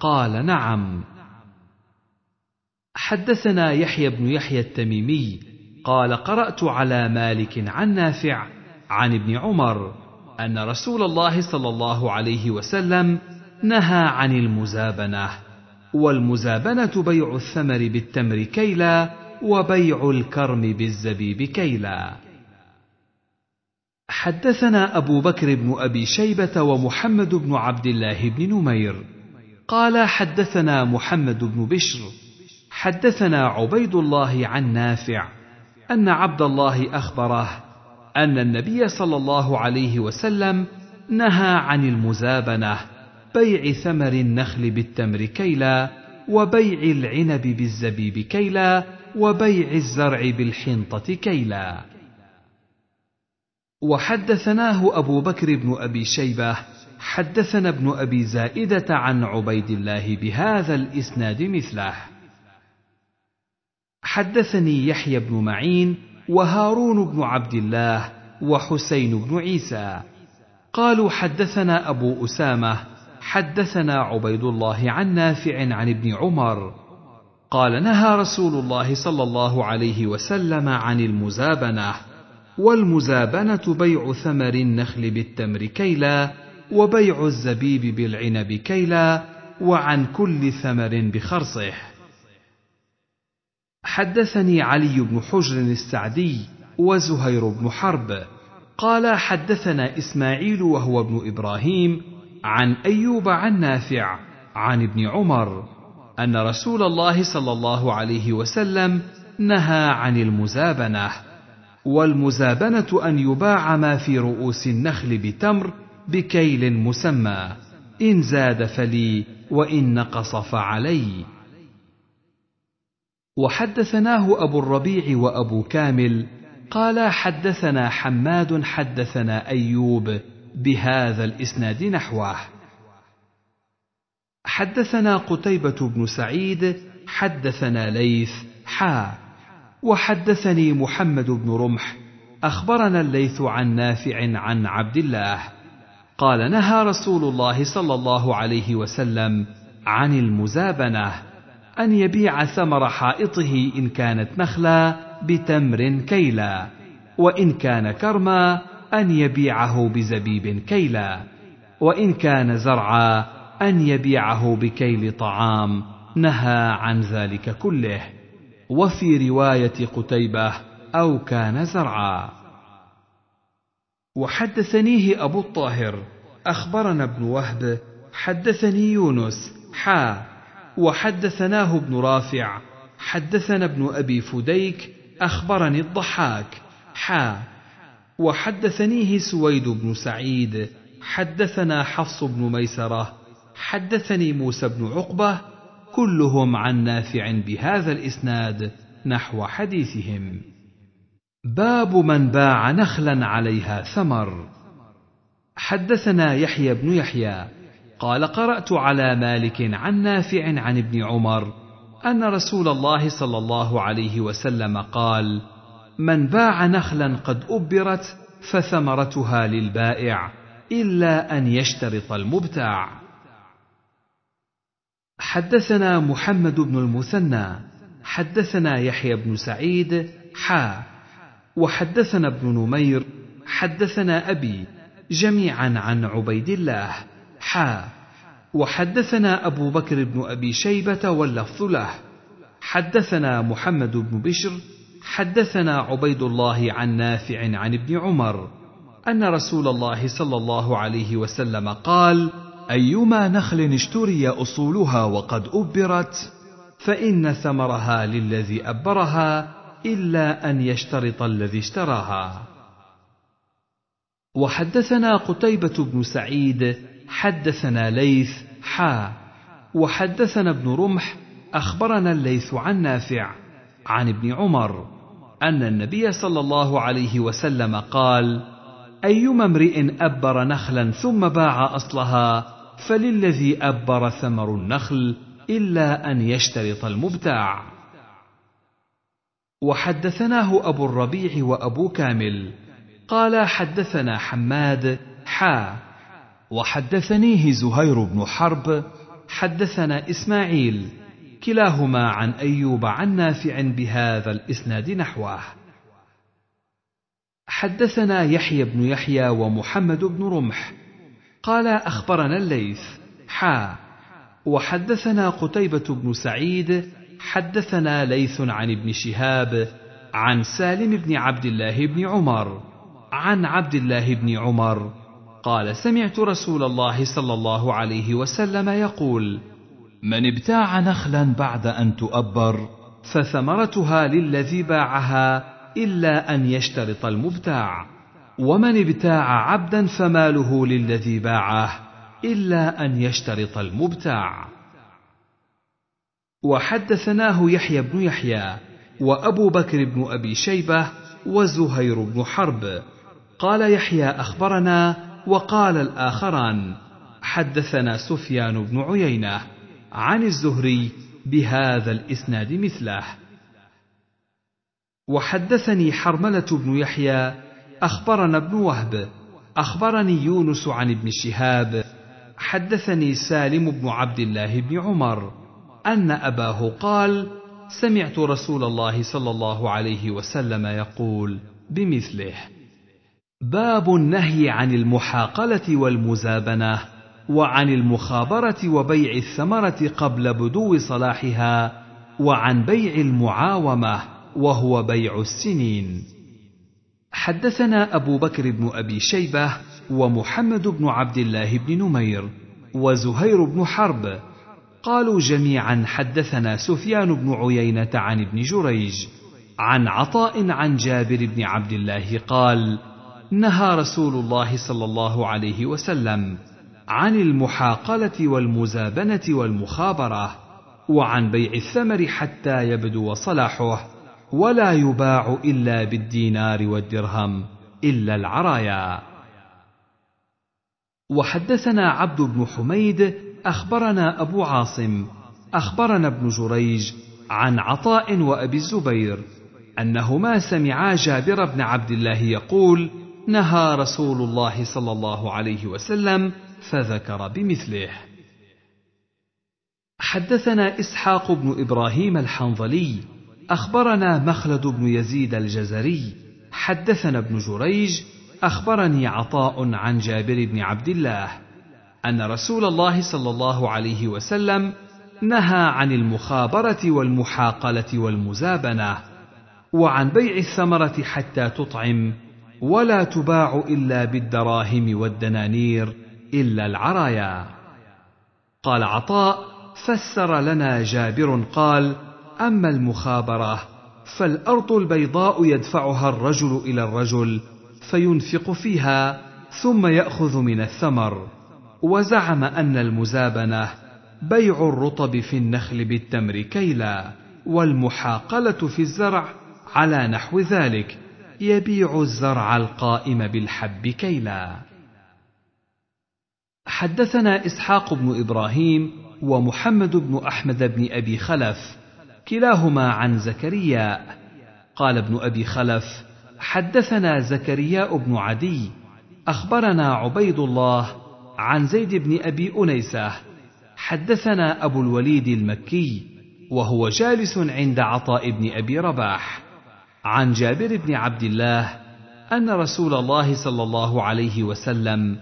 قال نعم حدثنا يحيى بن يحيى التميمي قال قرات على مالك عن نافع عن ابن عمر ان رسول الله صلى الله عليه وسلم نهى عن المزابنه والمزابنه بيع الثمر بالتمر كيلا وبيع الكرم بالزبيب كيلا حدثنا ابو بكر بن ابي شيبه ومحمد بن عبد الله بن نمير قال حدثنا محمد بن بشر حدثنا عبيد الله عن نافع ان عبد الله اخبره ان النبي صلى الله عليه وسلم نهى عن المزابنه بيع ثمر النخل بالتمر كيلا وبيع العنب بالزبيب كيلا وبيع الزرع بالحنطه كيلا وحدثناه ابو بكر بن ابي شيبه حدثنا ابن ابي زائده عن عبيد الله بهذا الاسناد مثله حدثني يحيى بن معين وهارون بن عبد الله وحسين بن عيسى قالوا حدثنا ابو اسامه حدثنا عبيد الله عن نافع عن ابن عمر قال نهى رسول الله صلى الله عليه وسلم عن المزابنه والمزابنه بيع ثمر النخل بالتمر كيلا وبيع الزبيب بالعنب كيلا وعن كل ثمر بخرصه حدثني علي بن حجر السعدي وزهير بن حرب قال حدثنا اسماعيل وهو ابن ابراهيم عن ايوب عن نافع عن ابن عمر ان رسول الله صلى الله عليه وسلم نهى عن المزابنه والمزابنه ان يباع ما في رؤوس النخل بتمر بكيل مسمى ان زاد فلي وان نقص فعلي وحدثناه أبو الربيع وأبو كامل قالا حدثنا حماد حدثنا أيوب بهذا الإسناد نحوه حدثنا قتيبة بن سعيد حدثنا ليث حا وحدثني محمد بن رمح أخبرنا الليث عن نافع عن عبد الله قال نهى رسول الله صلى الله عليه وسلم عن المزابنه أن يبيع ثمر حائطه إن كانت نخلا بتمر كيلا وإن كان كرما أن يبيعه بزبيب كيلا وإن كان زرعا أن يبيعه بكيل طعام نهى عن ذلك كله وفي رواية قتيبة أو كان زرعا وحدثنيه أبو الطاهر أخبرنا ابن وهب حدثني يونس حا وحدثناه ابن رافع حدثنا ابن ابي فديك اخبرني الضحاك حا وحدثنيه سويد بن سعيد حدثنا حفص بن ميسره حدثني موسى بن عقبه كلهم عن نافع بهذا الاسناد نحو حديثهم باب من باع نخلا عليها ثمر حدثنا يحيى بن يحيى قال قرات على مالك عن نافع عن ابن عمر ان رسول الله صلى الله عليه وسلم قال من باع نخلا قد ابرت فثمرتها للبائع الا ان يشترط المبتاع حدثنا محمد بن المثنى حدثنا يحيى بن سعيد حا وحدثنا ابن نمير حدثنا ابي جميعا عن عبيد الله حا وحدثنا أبو بكر بن أبي شيبة واللفظ له حدثنا محمد بن بشر حدثنا عبيد الله عن نافع عن ابن عمر أن رسول الله صلى الله عليه وسلم قال أيما نخل اشتري أصولها وقد أبرت فإن ثمرها للذي أبرها إلا أن يشترط الذي اشتراها وحدثنا قتيبة بن سعيد حدثنا ليث حا وحدثنا ابن رمح اخبرنا الليث عن نافع عن ابن عمر ان النبي صلى الله عليه وسلم قال ايما امرئ ابر نخلا ثم باع اصلها فللذي ابر ثمر النخل الا ان يشترط المبتاع وحدثناه ابو الربيع وابو كامل قال حدثنا حماد حا وحدثنيه زهير بن حرب حدثنا اسماعيل كلاهما عن ايوب عن نافع بهذا الاسناد نحوه حدثنا يحيى بن يحيى ومحمد بن رمح قال اخبرنا الليث حا وحدثنا قتيبه بن سعيد حدثنا ليث عن ابن شهاب عن سالم بن عبد الله بن عمر عن عبد الله بن عمر قال سمعت رسول الله صلى الله عليه وسلم يقول من ابتاع نخلا بعد ان تؤبر فثمرتها للذي باعها الا ان يشترط المبتاع ومن ابتاع عبدا فماله للذي باعه الا ان يشترط المبتاع وحدثناه يحيى بن يحيى وابو بكر بن ابي شيبه وزهير بن حرب قال يحيى اخبرنا وقال الآخران حدثنا سفيان بن عيينة عن الزهري بهذا الإسناد مثله وحدثني حرملة بن يحيى أخبرنا ابن وهب أخبرني يونس عن ابن شهاب حدثني سالم بن عبد الله بن عمر أن أباه قال سمعت رسول الله صلى الله عليه وسلم يقول بمثله باب النهي عن المحاقله والمزابنه وعن المخابره وبيع الثمره قبل بدو صلاحها وعن بيع المعاومه وهو بيع السنين حدثنا ابو بكر بن ابي شيبه ومحمد بن عبد الله بن نمير وزهير بن حرب قالوا جميعا حدثنا سفيان بن عيينه عن ابن جريج عن عطاء عن جابر بن عبد الله قال نهى رسول الله صلى الله عليه وسلم عن المحاقله والمزابنه والمخابره وعن بيع الثمر حتى يبدو صلاحه ولا يباع الا بالدينار والدرهم الا العرايا وحدثنا عبد بن حميد اخبرنا ابو عاصم اخبرنا ابن جريج عن عطاء وابي الزبير انهما سمعا جابر بن عبد الله يقول نهى رسول الله صلى الله عليه وسلم فذكر بمثله حدثنا اسحاق بن ابراهيم الحنظلي اخبرنا مخلد بن يزيد الجزري حدثنا ابن جريج اخبرني عطاء عن جابر بن عبد الله ان رسول الله صلى الله عليه وسلم نهى عن المخابره والمحاقله والمزابنه وعن بيع الثمره حتى تطعم ولا تباع الا بالدراهم والدنانير الا العرايا قال عطاء فسر لنا جابر قال اما المخابره فالارض البيضاء يدفعها الرجل الى الرجل فينفق فيها ثم ياخذ من الثمر وزعم ان المزابنه بيع الرطب في النخل بالتمر كيلا والمحاقله في الزرع على نحو ذلك يبيع الزرع القائم بالحب كيلا حدثنا اسحاق بن ابراهيم ومحمد بن احمد بن ابي خلف كلاهما عن زكريا قال ابن ابي خلف حدثنا زكريا بن عدي اخبرنا عبيد الله عن زيد بن ابي انيسه حدثنا ابو الوليد المكي وهو جالس عند عطاء بن ابي رباح عن جابر بن عبد الله ان رسول الله صلى الله عليه وسلم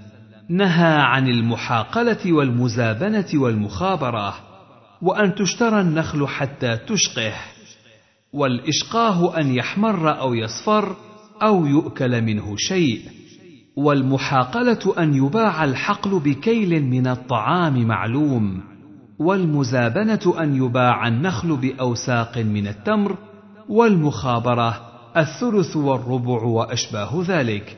نهى عن المحاقله والمزابنه والمخابره وان تشترى النخل حتى تشقه والاشقاه ان يحمر او يصفر او يؤكل منه شيء والمحاقله ان يباع الحقل بكيل من الطعام معلوم والمزابنه ان يباع النخل باوساق من التمر والمخابرة الثلث والربع وأشباه ذلك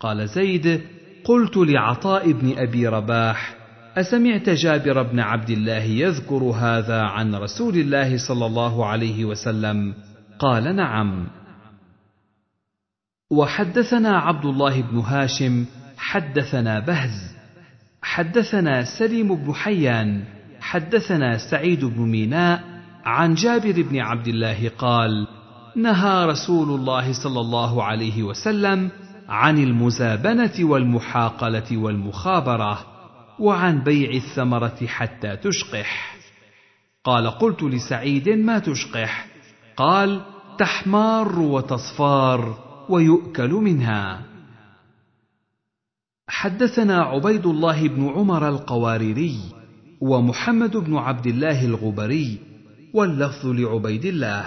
قال زيد قلت لعطاء بن أبي رباح أسمعت جابر بن عبد الله يذكر هذا عن رسول الله صلى الله عليه وسلم قال نعم وحدثنا عبد الله بن هاشم حدثنا بهز حدثنا سليم بن حيان حدثنا سعيد بن ميناء عن جابر بن عبد الله قال نهى رسول الله صلى الله عليه وسلم عن المزابنه والمحاقله والمخابره وعن بيع الثمره حتى تشقح قال قلت لسعيد ما تشقح قال تحمار وتصفار ويؤكل منها حدثنا عبيد الله بن عمر القواريري ومحمد بن عبد الله الغبري واللفظ لعبيد الله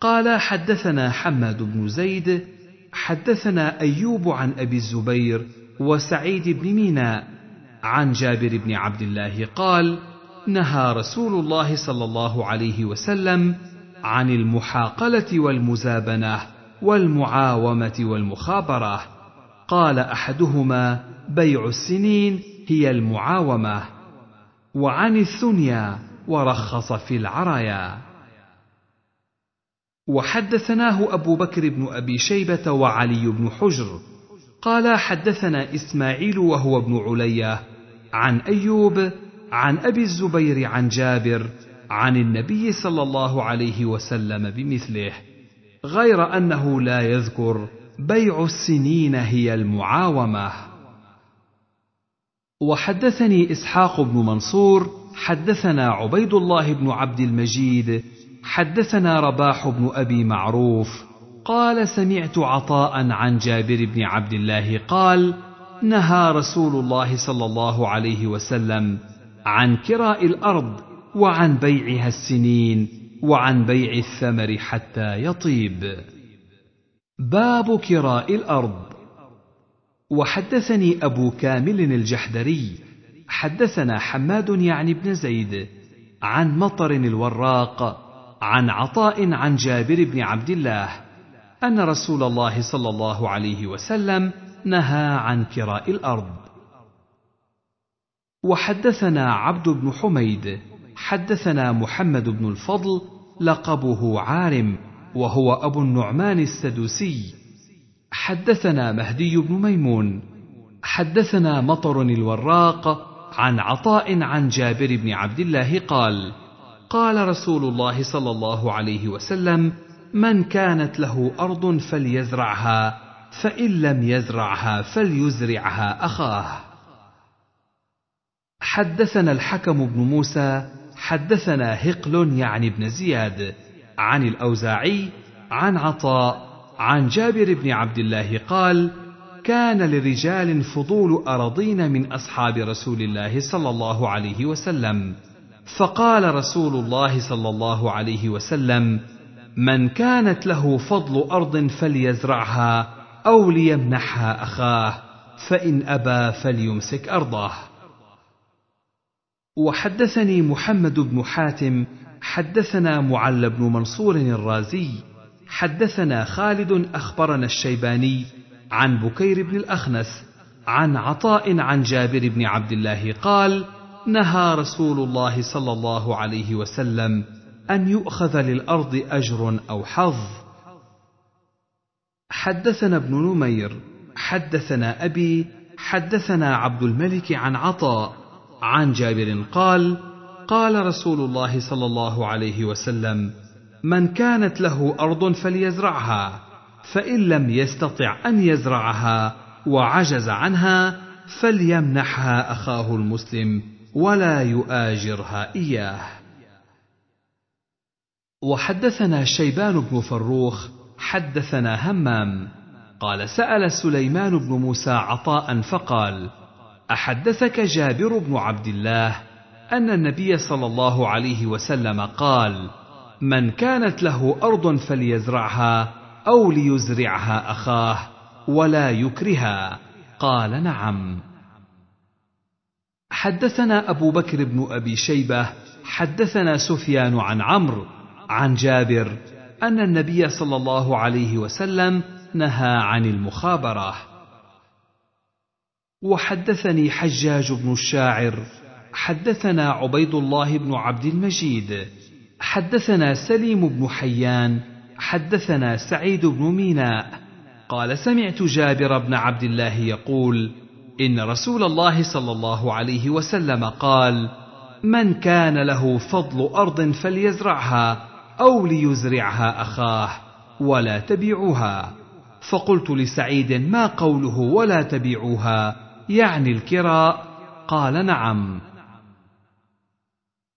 قال حدثنا حماد بن زيد حدثنا ايوب عن ابي الزبير وسعيد بن ميناء عن جابر بن عبد الله قال نهى رسول الله صلى الله عليه وسلم عن المحاقله والمزابنه والمعاومه والمخابره قال احدهما بيع السنين هي المعاومه وعن الثنيا ورخص في العرايا وحدثناه ابو بكر بن ابي شيبه وعلي بن حجر قالا حدثنا اسماعيل وهو ابن علية عن ايوب عن ابي الزبير عن جابر عن النبي صلى الله عليه وسلم بمثله غير انه لا يذكر بيع السنين هي المعاومه وحدثني اسحاق بن منصور حدثنا عبيد الله بن عبد المجيد حدثنا رباح بن ابي معروف قال سمعت عطاء عن جابر بن عبد الله قال نهى رسول الله صلى الله عليه وسلم عن كراء الارض وعن بيعها السنين وعن بيع الثمر حتى يطيب باب كراء الارض وحدثني ابو كامل الجحدري حدثنا حماد يعني بن زيد عن مطر الوراق عن عطاء عن جابر بن عبد الله ان رسول الله صلى الله عليه وسلم نهى عن كراء الارض وحدثنا عبد بن حميد حدثنا محمد بن الفضل لقبه عارم وهو ابو النعمان السدوسي حدثنا مهدي بن ميمون حدثنا مطر الوراق عن عطاء عن جابر بن عبد الله قال قال رسول الله صلى الله عليه وسلم من كانت له ارض فليزرعها فان لم يزرعها فليزرعها اخاه حدثنا الحكم بن موسى حدثنا هقل يعني بن زياد عن الاوزاعي عن عطاء عن جابر بن عبد الله قال كان لرجال فضول أراضين من أصحاب رسول الله صلى الله عليه وسلم فقال رسول الله صلى الله عليه وسلم من كانت له فضل أرض فليزرعها أو ليمنحها أخاه فإن أبى فليمسك أرضه وحدثني محمد بن حاتم حدثنا معل بن منصور الرازي حدثنا خالد أخبرنا الشيباني عن بكير بن الأخنس عن عطاء عن جابر بن عبد الله قال نهى رسول الله صلى الله عليه وسلم أن يؤخذ للأرض أجر أو حظ حدثنا ابن نمير حدثنا أبي حدثنا عبد الملك عن عطاء عن جابر قال قال رسول الله صلى الله عليه وسلم من كانت له ارض فليزرعها فان لم يستطع ان يزرعها وعجز عنها فليمنحها اخاه المسلم ولا يؤاجرها اياه وحدثنا شيبان بن فروخ حدثنا همام قال سال سليمان بن موسى عطاء فقال احدثك جابر بن عبد الله ان النبي صلى الله عليه وسلم قال من كانت له ارض فليزرعها او ليزرعها اخاه ولا يكرها قال نعم حدثنا ابو بكر بن ابي شيبه حدثنا سفيان عن عمرو عن جابر ان النبي صلى الله عليه وسلم نهى عن المخابره وحدثني حجاج بن الشاعر حدثنا عبيد الله بن عبد المجيد حدثنا سليم بن حيان حدثنا سعيد بن ميناء قال سمعت جابر بن عبد الله يقول ان رسول الله صلى الله عليه وسلم قال من كان له فضل ارض فليزرعها او ليزرعها اخاه ولا تبيعوها فقلت لسعيد ما قوله ولا تبيعوها يعني الكراء قال نعم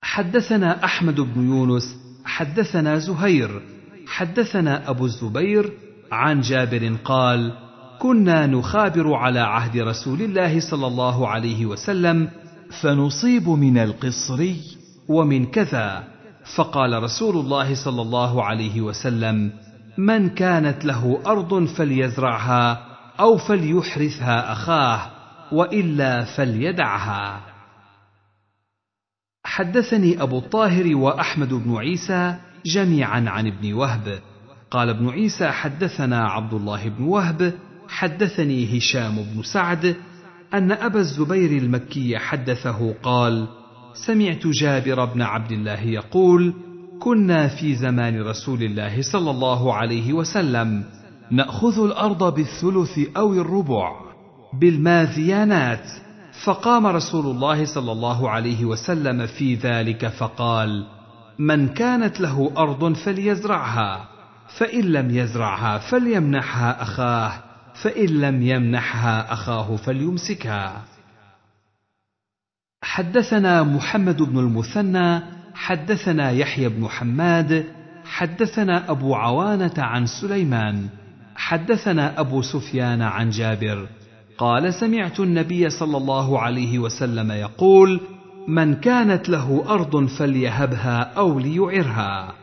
حدثنا احمد بن يونس حدثنا زهير حدثنا أبو الزبير عن جابر قال: كنا نخابر على عهد رسول الله صلى الله عليه وسلم فنصيب من القصري ومن كذا فقال رسول الله صلى الله عليه وسلم من كانت له ارض فليزرعها او فليحرثها اخاه والا فليدعها حدثني ابو الطاهر واحمد بن عيسى جميعا عن ابن وهب قال ابن عيسى حدثنا عبد الله بن وهب حدثني هشام بن سعد ان ابا الزبير المكي حدثه قال سمعت جابر بن عبد الله يقول كنا في زمان رسول الله صلى الله عليه وسلم ناخذ الارض بالثلث او الربع بالماذيانات فقام رسول الله صلى الله عليه وسلم في ذلك فقال من كانت له ارض فليزرعها فان لم يزرعها فليمنحها اخاه فان لم يمنحها اخاه فليمسكها حدثنا محمد بن المثنى حدثنا يحيى بن حماد حدثنا ابو عوانه عن سليمان حدثنا ابو سفيان عن جابر قال سمعت النبي صلى الله عليه وسلم يقول من كانت له ارض فليهبها او ليعرها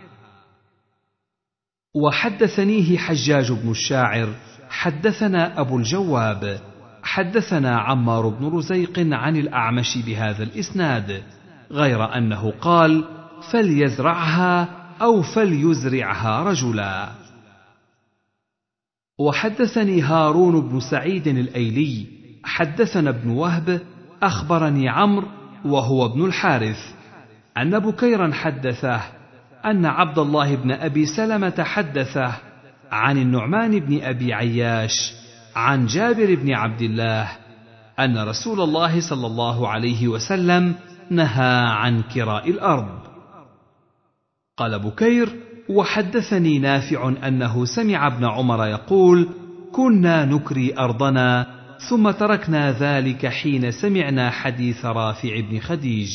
وحدثنيه حجاج بن الشاعر حدثنا ابو الجواب حدثنا عمار بن رزيق عن الاعمش بهذا الاسناد غير انه قال فليزرعها او فليزرعها رجلا وحدثني هارون بن سعيد الايلي حدثنا ابن وهب اخبرني عمرو وهو ابن الحارث أن بكيرا حدثه أن عبد الله بن أبي سلمة حدثه عن النعمان بن أبي عياش عن جابر بن عبد الله أن رسول الله صلى الله عليه وسلم نهى عن كراء الأرض قال بكير وحدثني نافع أنه سمع ابن عمر يقول كنا نكري أرضنا ثم تركنا ذلك حين سمعنا حديث رافع بن خديج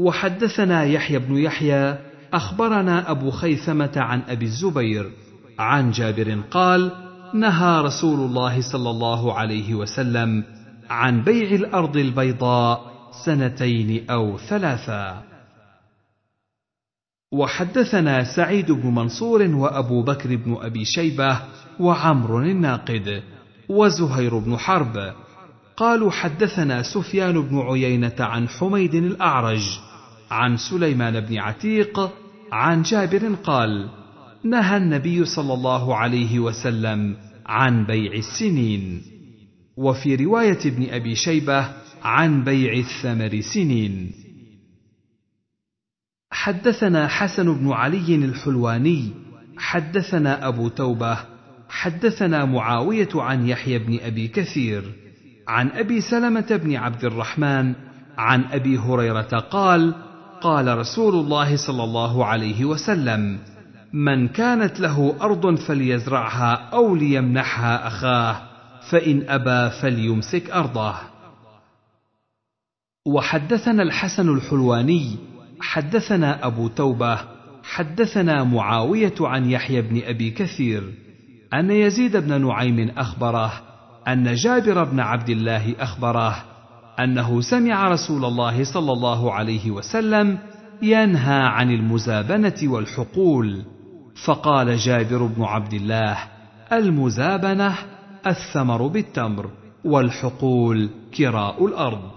وحدثنا يحيى بن يحيى اخبرنا ابو خيثمه عن ابي الزبير عن جابر قال نهى رسول الله صلى الله عليه وسلم عن بيع الارض البيضاء سنتين او ثلاثا وحدثنا سعيد بن منصور وابو بكر بن ابي شيبه وعمر الناقد وزهير بن حرب قالوا حدثنا سفيان بن عيينه عن حميد الاعرج عن سليمان بن عتيق عن جابر قال نهى النبي صلى الله عليه وسلم عن بيع السنين وفي روايه ابن ابي شيبه عن بيع الثمر سنين حدثنا حسن بن علي الحلواني حدثنا ابو توبه حدثنا معاويه عن يحيى بن ابي كثير عن ابي سلمه بن عبد الرحمن عن ابي هريره قال قال رسول الله صلى الله عليه وسلم من كانت له ارض فليزرعها او ليمنحها اخاه فان ابى فليمسك ارضه وحدثنا الحسن الحلواني حدثنا ابو توبه حدثنا معاويه عن يحيى بن ابي كثير أن يزيد بن نعيم أخبره أن جابر بن عبد الله أخبره أنه سمع رسول الله صلى الله عليه وسلم ينهى عن المزابنة والحقول فقال جابر بن عبد الله المزابنة الثمر بالتمر والحقول كراء الأرض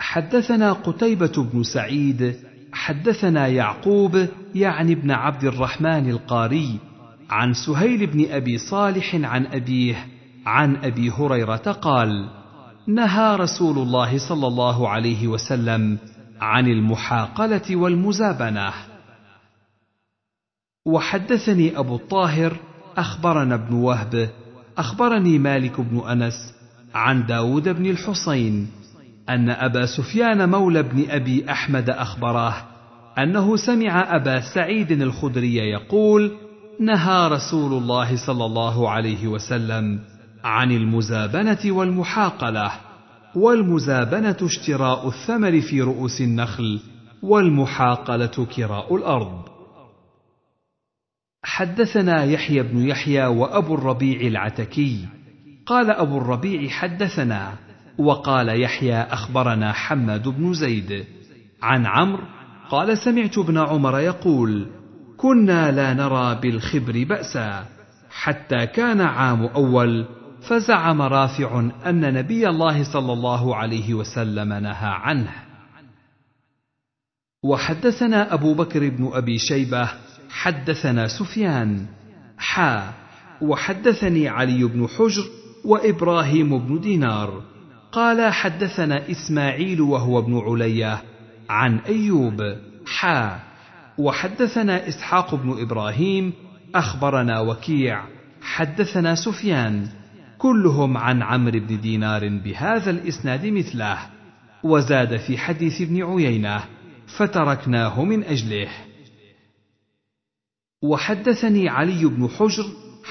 حدثنا قتيبة بن سعيد حدثنا يعقوب يعني بن عبد الرحمن القاري عن سهيل بن ابي صالح عن ابيه عن ابي هريره قال نهى رسول الله صلى الله عليه وسلم عن المحاقله والمزابنه وحدثني ابو الطاهر اخبرنا ابن وهب اخبرني مالك بن انس عن داود بن الحسين ان ابا سفيان مولى بن ابي احمد اخبره انه سمع ابا سعيد الخدري يقول نهى رسول الله صلى الله عليه وسلم عن المزابنه والمحاقله والمزابنه اشتراء الثمر في رؤوس النخل والمحاقله كراء الارض حدثنا يحيى بن يحيى وابو الربيع العتكي قال ابو الربيع حدثنا وقال يحيى اخبرنا حماد بن زيد عن عمرو قال سمعت ابن عمر يقول كنا لا نرى بالخبر بأسا حتى كان عام أول فزعم رافع أن نبي الله صلى الله عليه وسلم نهى عنه وحدثنا أبو بكر بن أبي شيبة حدثنا سفيان حا وحدثني علي بن حجر وإبراهيم بن دينار قال حدثنا إسماعيل وهو ابن علية عن أيوب حا وحدثنا اسحاق بن ابراهيم اخبرنا وكيع حدثنا سفيان كلهم عن عمرو بن دينار بهذا الاسناد مثله وزاد في حديث ابن عيينه فتركناه من اجله وحدثني علي بن حجر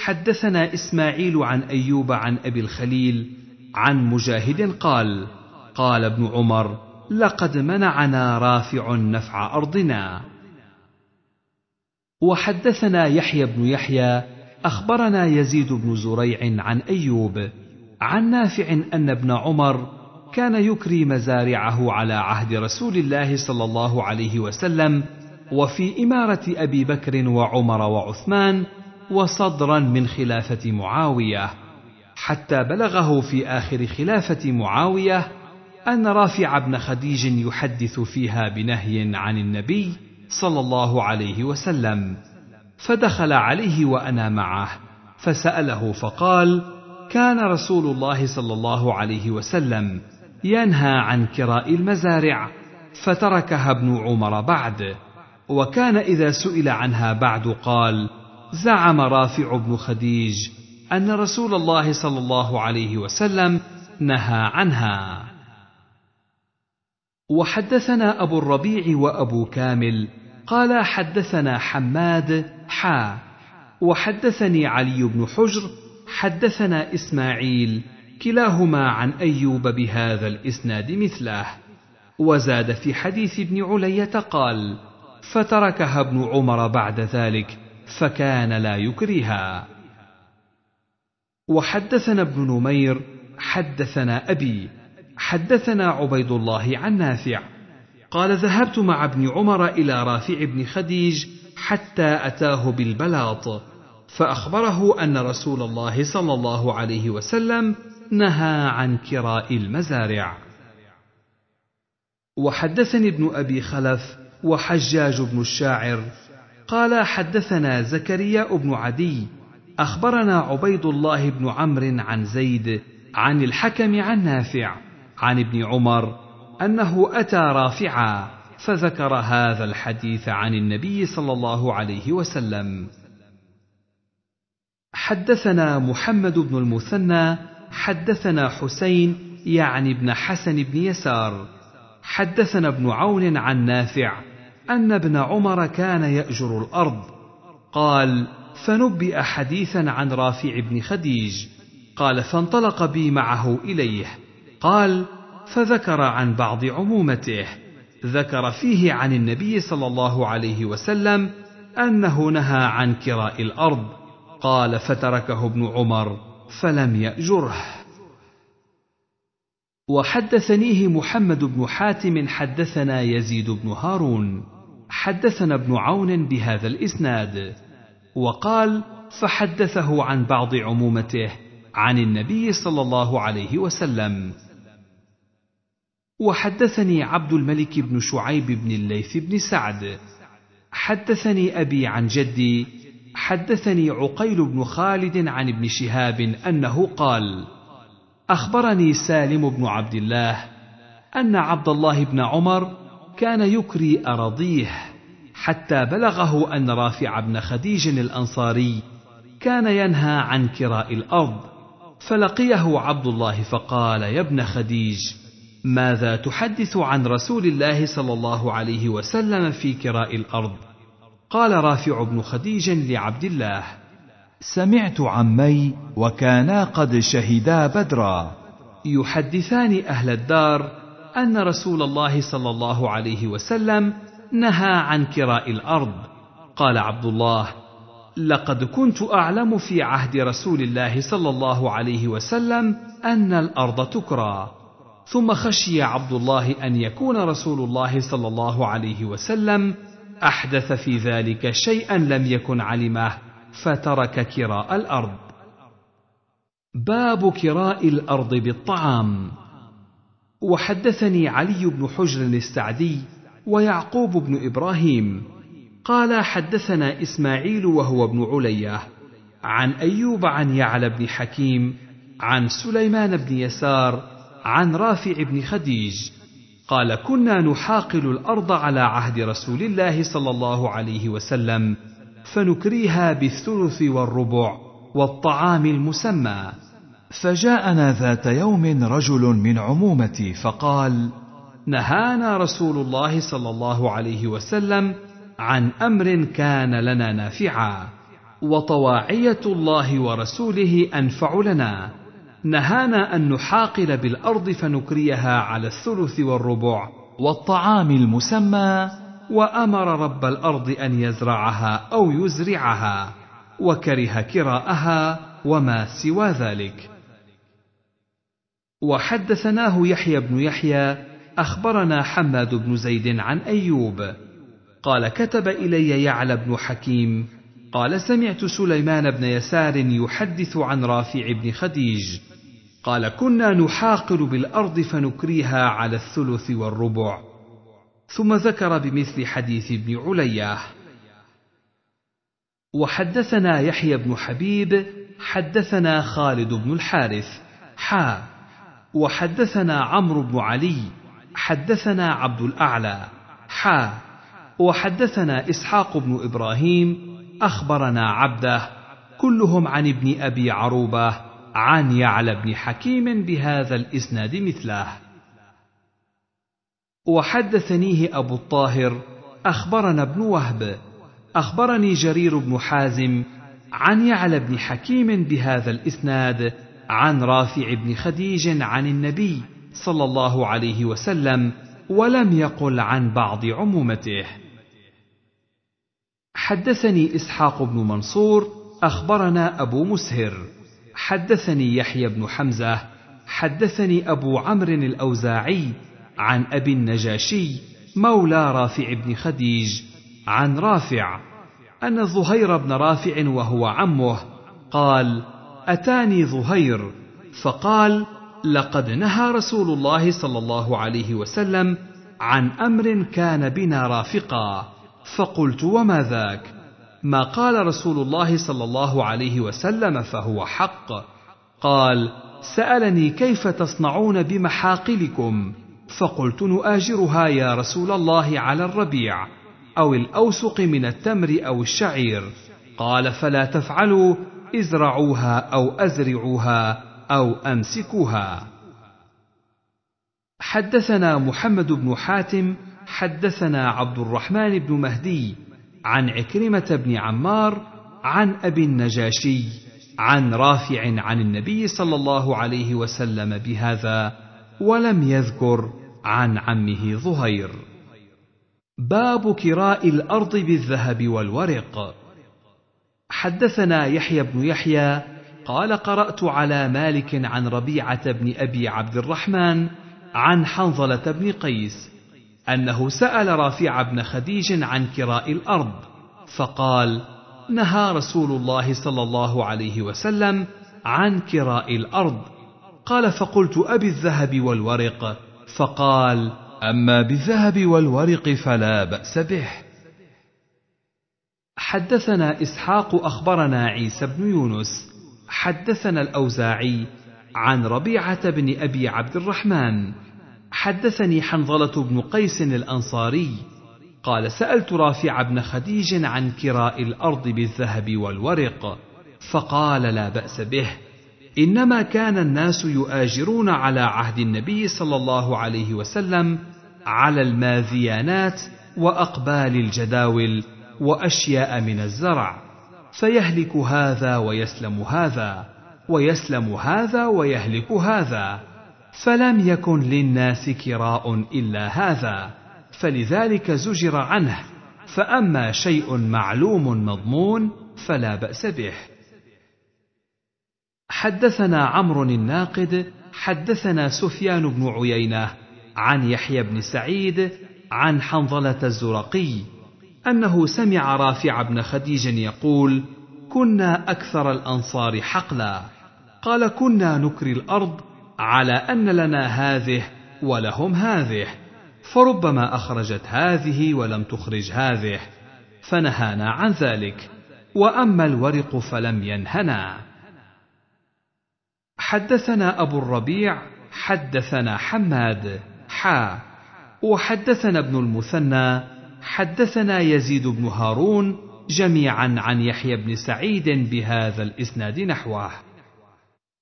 حدثنا اسماعيل عن ايوب عن ابي الخليل عن مجاهد قال قال ابن عمر لقد منعنا رافع نفع ارضنا وحدثنا يحيى بن يحيى اخبرنا يزيد بن زريع عن ايوب عن نافع ان ابن عمر كان يكري مزارعه على عهد رسول الله صلى الله عليه وسلم وفي اماره ابي بكر وعمر وعثمان وصدرا من خلافه معاويه حتى بلغه في اخر خلافه معاويه ان رافع بن خديج يحدث فيها بنهي عن النبي صلى الله عليه وسلم فدخل عليه وانا معه فساله فقال كان رسول الله صلى الله عليه وسلم ينهى عن كراء المزارع فتركها ابن عمر بعد وكان اذا سئل عنها بعد قال زعم رافع بن خديج ان رسول الله صلى الله عليه وسلم نهى عنها وحدثنا أبو الربيع وأبو كامل قال حدثنا حماد حا وحدثني علي بن حجر حدثنا إسماعيل كلاهما عن أيوب بهذا الإسناد مثله وزاد في حديث ابن علية قال فتركها ابن عمر بعد ذلك فكان لا يكرها وحدثنا ابن نمير حدثنا أبي حدثنا عبيد الله عن نافع قال ذهبت مع ابن عمر الى رافع بن خديج حتى اتاه بالبلاط فاخبره ان رسول الله صلى الله عليه وسلم نهى عن كراء المزارع وحدثني ابن ابي خلف وحجاج بن الشاعر قال حدثنا زكريا بن عدي اخبرنا عبيد الله بن عمرو عن زيد عن الحكم عن نافع عن ابن عمر انه اتى رافعا فذكر هذا الحديث عن النبي صلى الله عليه وسلم حدثنا محمد بن المثنى حدثنا حسين يعني ابن حسن بن يسار حدثنا ابن عون عن نافع ان ابن عمر كان ياجر الارض قال فنبئ حديثا عن رافع بن خديج قال فانطلق بي معه اليه قال فذكر عن بعض عمومته ذكر فيه عن النبي صلى الله عليه وسلم انه نهى عن كراء الارض قال فتركه ابن عمر فلم ياجره وحدثنيه محمد بن حاتم حدثنا يزيد بن هارون حدثنا ابن عون بهذا الاسناد وقال فحدثه عن بعض عمومته عن النبي صلى الله عليه وسلم وحدثني عبد الملك بن شعيب بن الليث بن سعد حدثني ابي عن جدي حدثني عقيل بن خالد عن ابن شهاب انه قال اخبرني سالم بن عبد الله ان عبد الله بن عمر كان يكري اراضيه حتى بلغه ان رافع بن خديج الانصاري كان ينهى عن كراء الارض فلقيه عبد الله فقال يا ابن خديج ماذا تحدث عن رسول الله صلى الله عليه وسلم في كراء الارض قال رافع بن خديج لعبد الله سمعت عمي وكانا قد شهدا بدرا يحدثان اهل الدار ان رسول الله صلى الله عليه وسلم نهى عن كراء الارض قال عبد الله لقد كنت اعلم في عهد رسول الله صلى الله عليه وسلم ان الارض تكرى ثم خشي عبد الله ان يكون رسول الله صلى الله عليه وسلم احدث في ذلك شيئا لم يكن علمه فترك كراء الارض باب كراء الارض بالطعام وحدثني علي بن حجر السعدي ويعقوب بن ابراهيم قال حدثنا اسماعيل وهو ابن عليه عن ايوب عن يعلى بن حكيم عن سليمان بن يسار عن رافع بن خديج قال كنا نحاقل الارض على عهد رسول الله صلى الله عليه وسلم فنكريها بالثلث والربع والطعام المسمى فجاءنا ذات يوم رجل من عمومتي فقال نهانا رسول الله صلى الله عليه وسلم عن امر كان لنا نافعا وطواعيه الله ورسوله انفع لنا نهانا أن نحاقل بالأرض فنكريها على الثلث والربع والطعام المسمى وأمر رب الأرض أن يزرعها أو يزرعها وكره كراءها وما سوى ذلك وحدثناه يحيى بن يحيى أخبرنا حماد بن زيد عن أيوب قال كتب إلي يعلى بن حكيم قال سمعت سليمان بن يسار يحدث عن رافع بن خديج قال كنا نحاقر بالارض فنكريها على الثلث والربع ثم ذكر بمثل حديث ابن علياه وحدثنا يحيى بن حبيب حدثنا خالد بن الحارث حا وحدثنا عمرو بن علي حدثنا عبد الاعلى حا وحدثنا اسحاق بن ابراهيم اخبرنا عبده كلهم عن ابن ابي عروبه عن يعلى بن حكيم بهذا الإسناد مثله وحدثنيه أبو الطاهر أخبرنا ابن وهب أخبرني جرير بن حازم عن يعلى بن حكيم بهذا الإسناد عن رافع بن خديج عن النبي صلى الله عليه وسلم ولم يقل عن بعض عمومته حدثني اسحاق بن منصور اخبرنا ابو مسهر حدثني يحيى بن حمزه حدثني ابو عمرو الاوزاعي عن ابي النجاشي مولى رافع بن خديج عن رافع ان زهير بن رافع وهو عمه قال اتاني زهير فقال لقد نهى رسول الله صلى الله عليه وسلم عن امر كان بنا رافقا فقلت وما ذاك ما قال رسول الله صلى الله عليه وسلم فهو حق قال سالني كيف تصنعون بمحاقلكم فقلت نؤاجرها يا رسول الله على الربيع او الاوسق من التمر او الشعير قال فلا تفعلوا ازرعوها او ازرعوها او امسكوها حدثنا محمد بن حاتم حدثنا عبد الرحمن بن مهدي عن عكرمه بن عمار عن ابي النجاشي عن رافع عن النبي صلى الله عليه وسلم بهذا ولم يذكر عن عمه ظهير باب كراء الارض بالذهب والورق حدثنا يحيى بن يحيى قال قرات على مالك عن ربيعه بن ابي عبد الرحمن عن حنظله بن قيس أنه سأل رافع بن خديج عن كراء الأرض فقال نهى رسول الله صلى الله عليه وسلم عن كراء الأرض قال فقلت أبي الذهب والورق فقال أما بالذهب والورق فلا بأس به حدثنا إسحاق أخبرنا عيسى بن يونس حدثنا الأوزاعي عن ربيعة بن أبي عبد الرحمن حدثني حنظله بن قيس الانصاري قال سالت رافع بن خديج عن كراء الارض بالذهب والورق فقال لا باس به انما كان الناس يؤاجرون على عهد النبي صلى الله عليه وسلم على الماذيانات واقبال الجداول واشياء من الزرع فيهلك هذا ويسلم هذا ويسلم هذا ويهلك هذا فلم يكن للناس كراء الا هذا فلذلك زجر عنه فاما شيء معلوم مضمون فلا باس به حدثنا عمرو الناقد حدثنا سفيان بن عيينه عن يحيى بن سعيد عن حنظله الزرقي انه سمع رافع بن خديج يقول كنا اكثر الانصار حقلا قال كنا نكري الارض على ان لنا هذه ولهم هذه فربما اخرجت هذه ولم تخرج هذه فنهانا عن ذلك واما الورق فلم ينهنا حدثنا ابو الربيع حدثنا حماد حا وحدثنا ابن المثنى حدثنا يزيد بن هارون جميعا عن يحيى بن سعيد بهذا الاسناد نحوه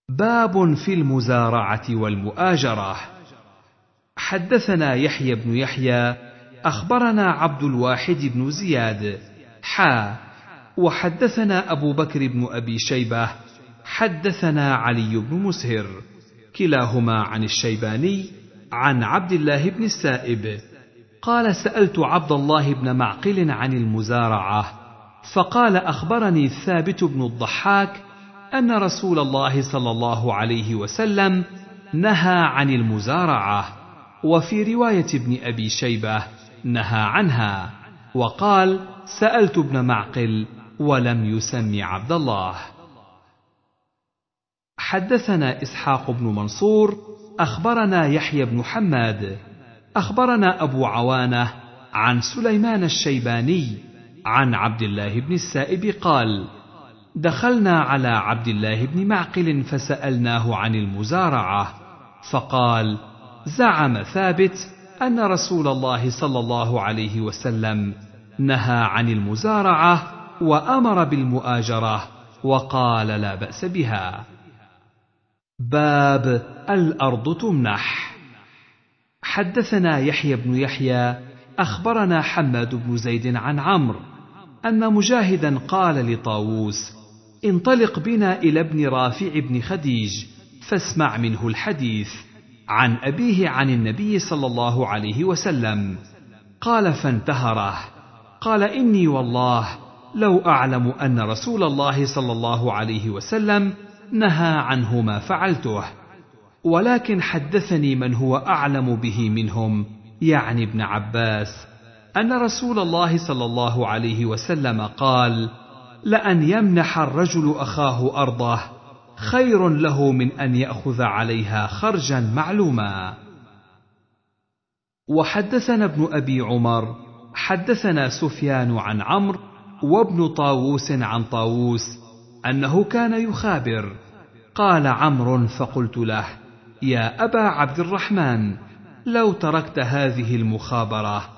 باب في المزارعه والمؤاجره حدثنا يحيى بن يحيى اخبرنا عبد الواحد بن زياد حا وحدثنا ابو بكر بن ابي شيبه حدثنا علي بن مسهر كلاهما عن الشيباني عن عبد الله بن السائب قال سالت عبد الله بن معقل عن المزارعه فقال اخبرني ثابت بن الضحاك ان رسول الله صلى الله عليه وسلم نهى عن المزارعه وفي روايه ابن ابي شيبه نهى عنها وقال سالت ابن معقل ولم يسم عبد الله حدثنا اسحاق بن منصور اخبرنا يحيى بن حماد اخبرنا ابو عوانه عن سليمان الشيباني عن عبد الله بن السائب قال دخلنا على عبد الله بن معقل فسالناه عن المزارعه فقال زعم ثابت ان رسول الله صلى الله عليه وسلم نهى عن المزارعه وامر بالمؤاجره وقال لا باس بها باب الارض تمنح حدثنا يحيى بن يحيى اخبرنا حماد بن زيد عن عمرو ان مجاهدا قال لطاووس انطلق بنا إلى ابن رافع بن خديج فاسمع منه الحديث عن أبيه عن النبي صلى الله عليه وسلم قال فانتهره قال إني والله لو أعلم أن رسول الله صلى الله عليه وسلم نهى عنه ما فعلته ولكن حدثني من هو أعلم به منهم يعني ابن عباس أن رسول الله صلى الله عليه وسلم قال: لان يمنح الرجل اخاه ارضه خير له من ان ياخذ عليها خرجا معلوما وحدثنا ابن ابي عمر حدثنا سفيان عن عمرو وابن طاووس عن طاووس انه كان يخابر قال عمرو فقلت له يا ابا عبد الرحمن لو تركت هذه المخابره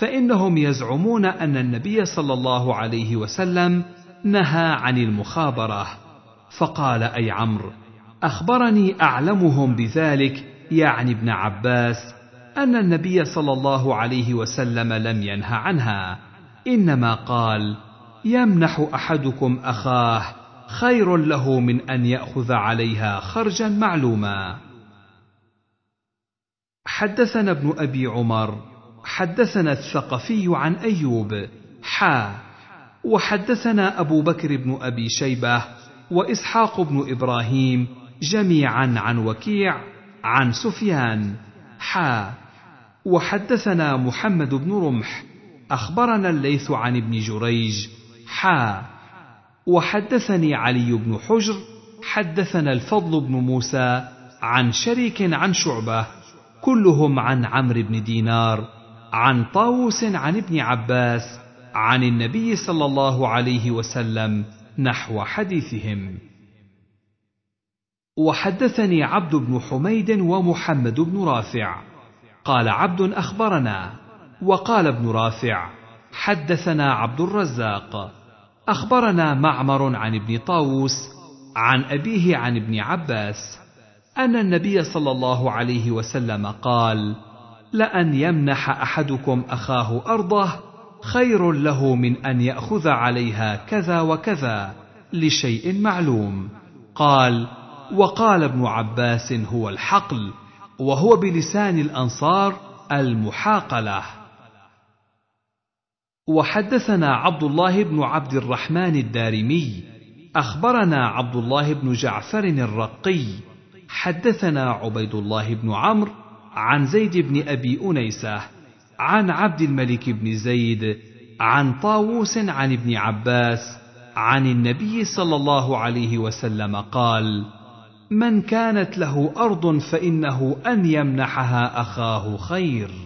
فانهم يزعمون ان النبي صلى الله عليه وسلم نهى عن المخابره فقال اي عمرو اخبرني اعلمهم بذلك يعني ابن عباس ان النبي صلى الله عليه وسلم لم ينه عنها انما قال يمنح احدكم اخاه خير له من ان ياخذ عليها خرجا معلوما حدثنا ابن ابي عمر حدثنا الثقفي عن ايوب حا وحدثنا ابو بكر بن ابي شيبه واسحاق بن ابراهيم جميعا عن وكيع عن سفيان حا وحدثنا محمد بن رمح اخبرنا الليث عن ابن جريج حا وحدثني علي بن حجر حدثنا الفضل بن موسى عن شريك عن شعبه كلهم عن عمرو بن دينار عن طاووس عن ابن عباس عن النبي صلى الله عليه وسلم نحو حديثهم وحدثني عبد بن حميد ومحمد بن رافع قال عبد اخبرنا وقال ابن رافع حدثنا عبد الرزاق اخبرنا معمر عن ابن طاووس عن ابيه عن ابن عباس ان النبي صلى الله عليه وسلم قال لان يمنح احدكم اخاه ارضه خير له من ان ياخذ عليها كذا وكذا لشيء معلوم قال وقال ابن عباس هو الحقل وهو بلسان الانصار المحاقله وحدثنا عبد الله بن عبد الرحمن الدارمي اخبرنا عبد الله بن جعفر الرقي حدثنا عبيد الله بن عمرو عن زيد بن ابي انيسه عن عبد الملك بن زيد عن طاووس عن ابن عباس عن النبي صلى الله عليه وسلم قال من كانت له ارض فانه ان يمنحها اخاه خير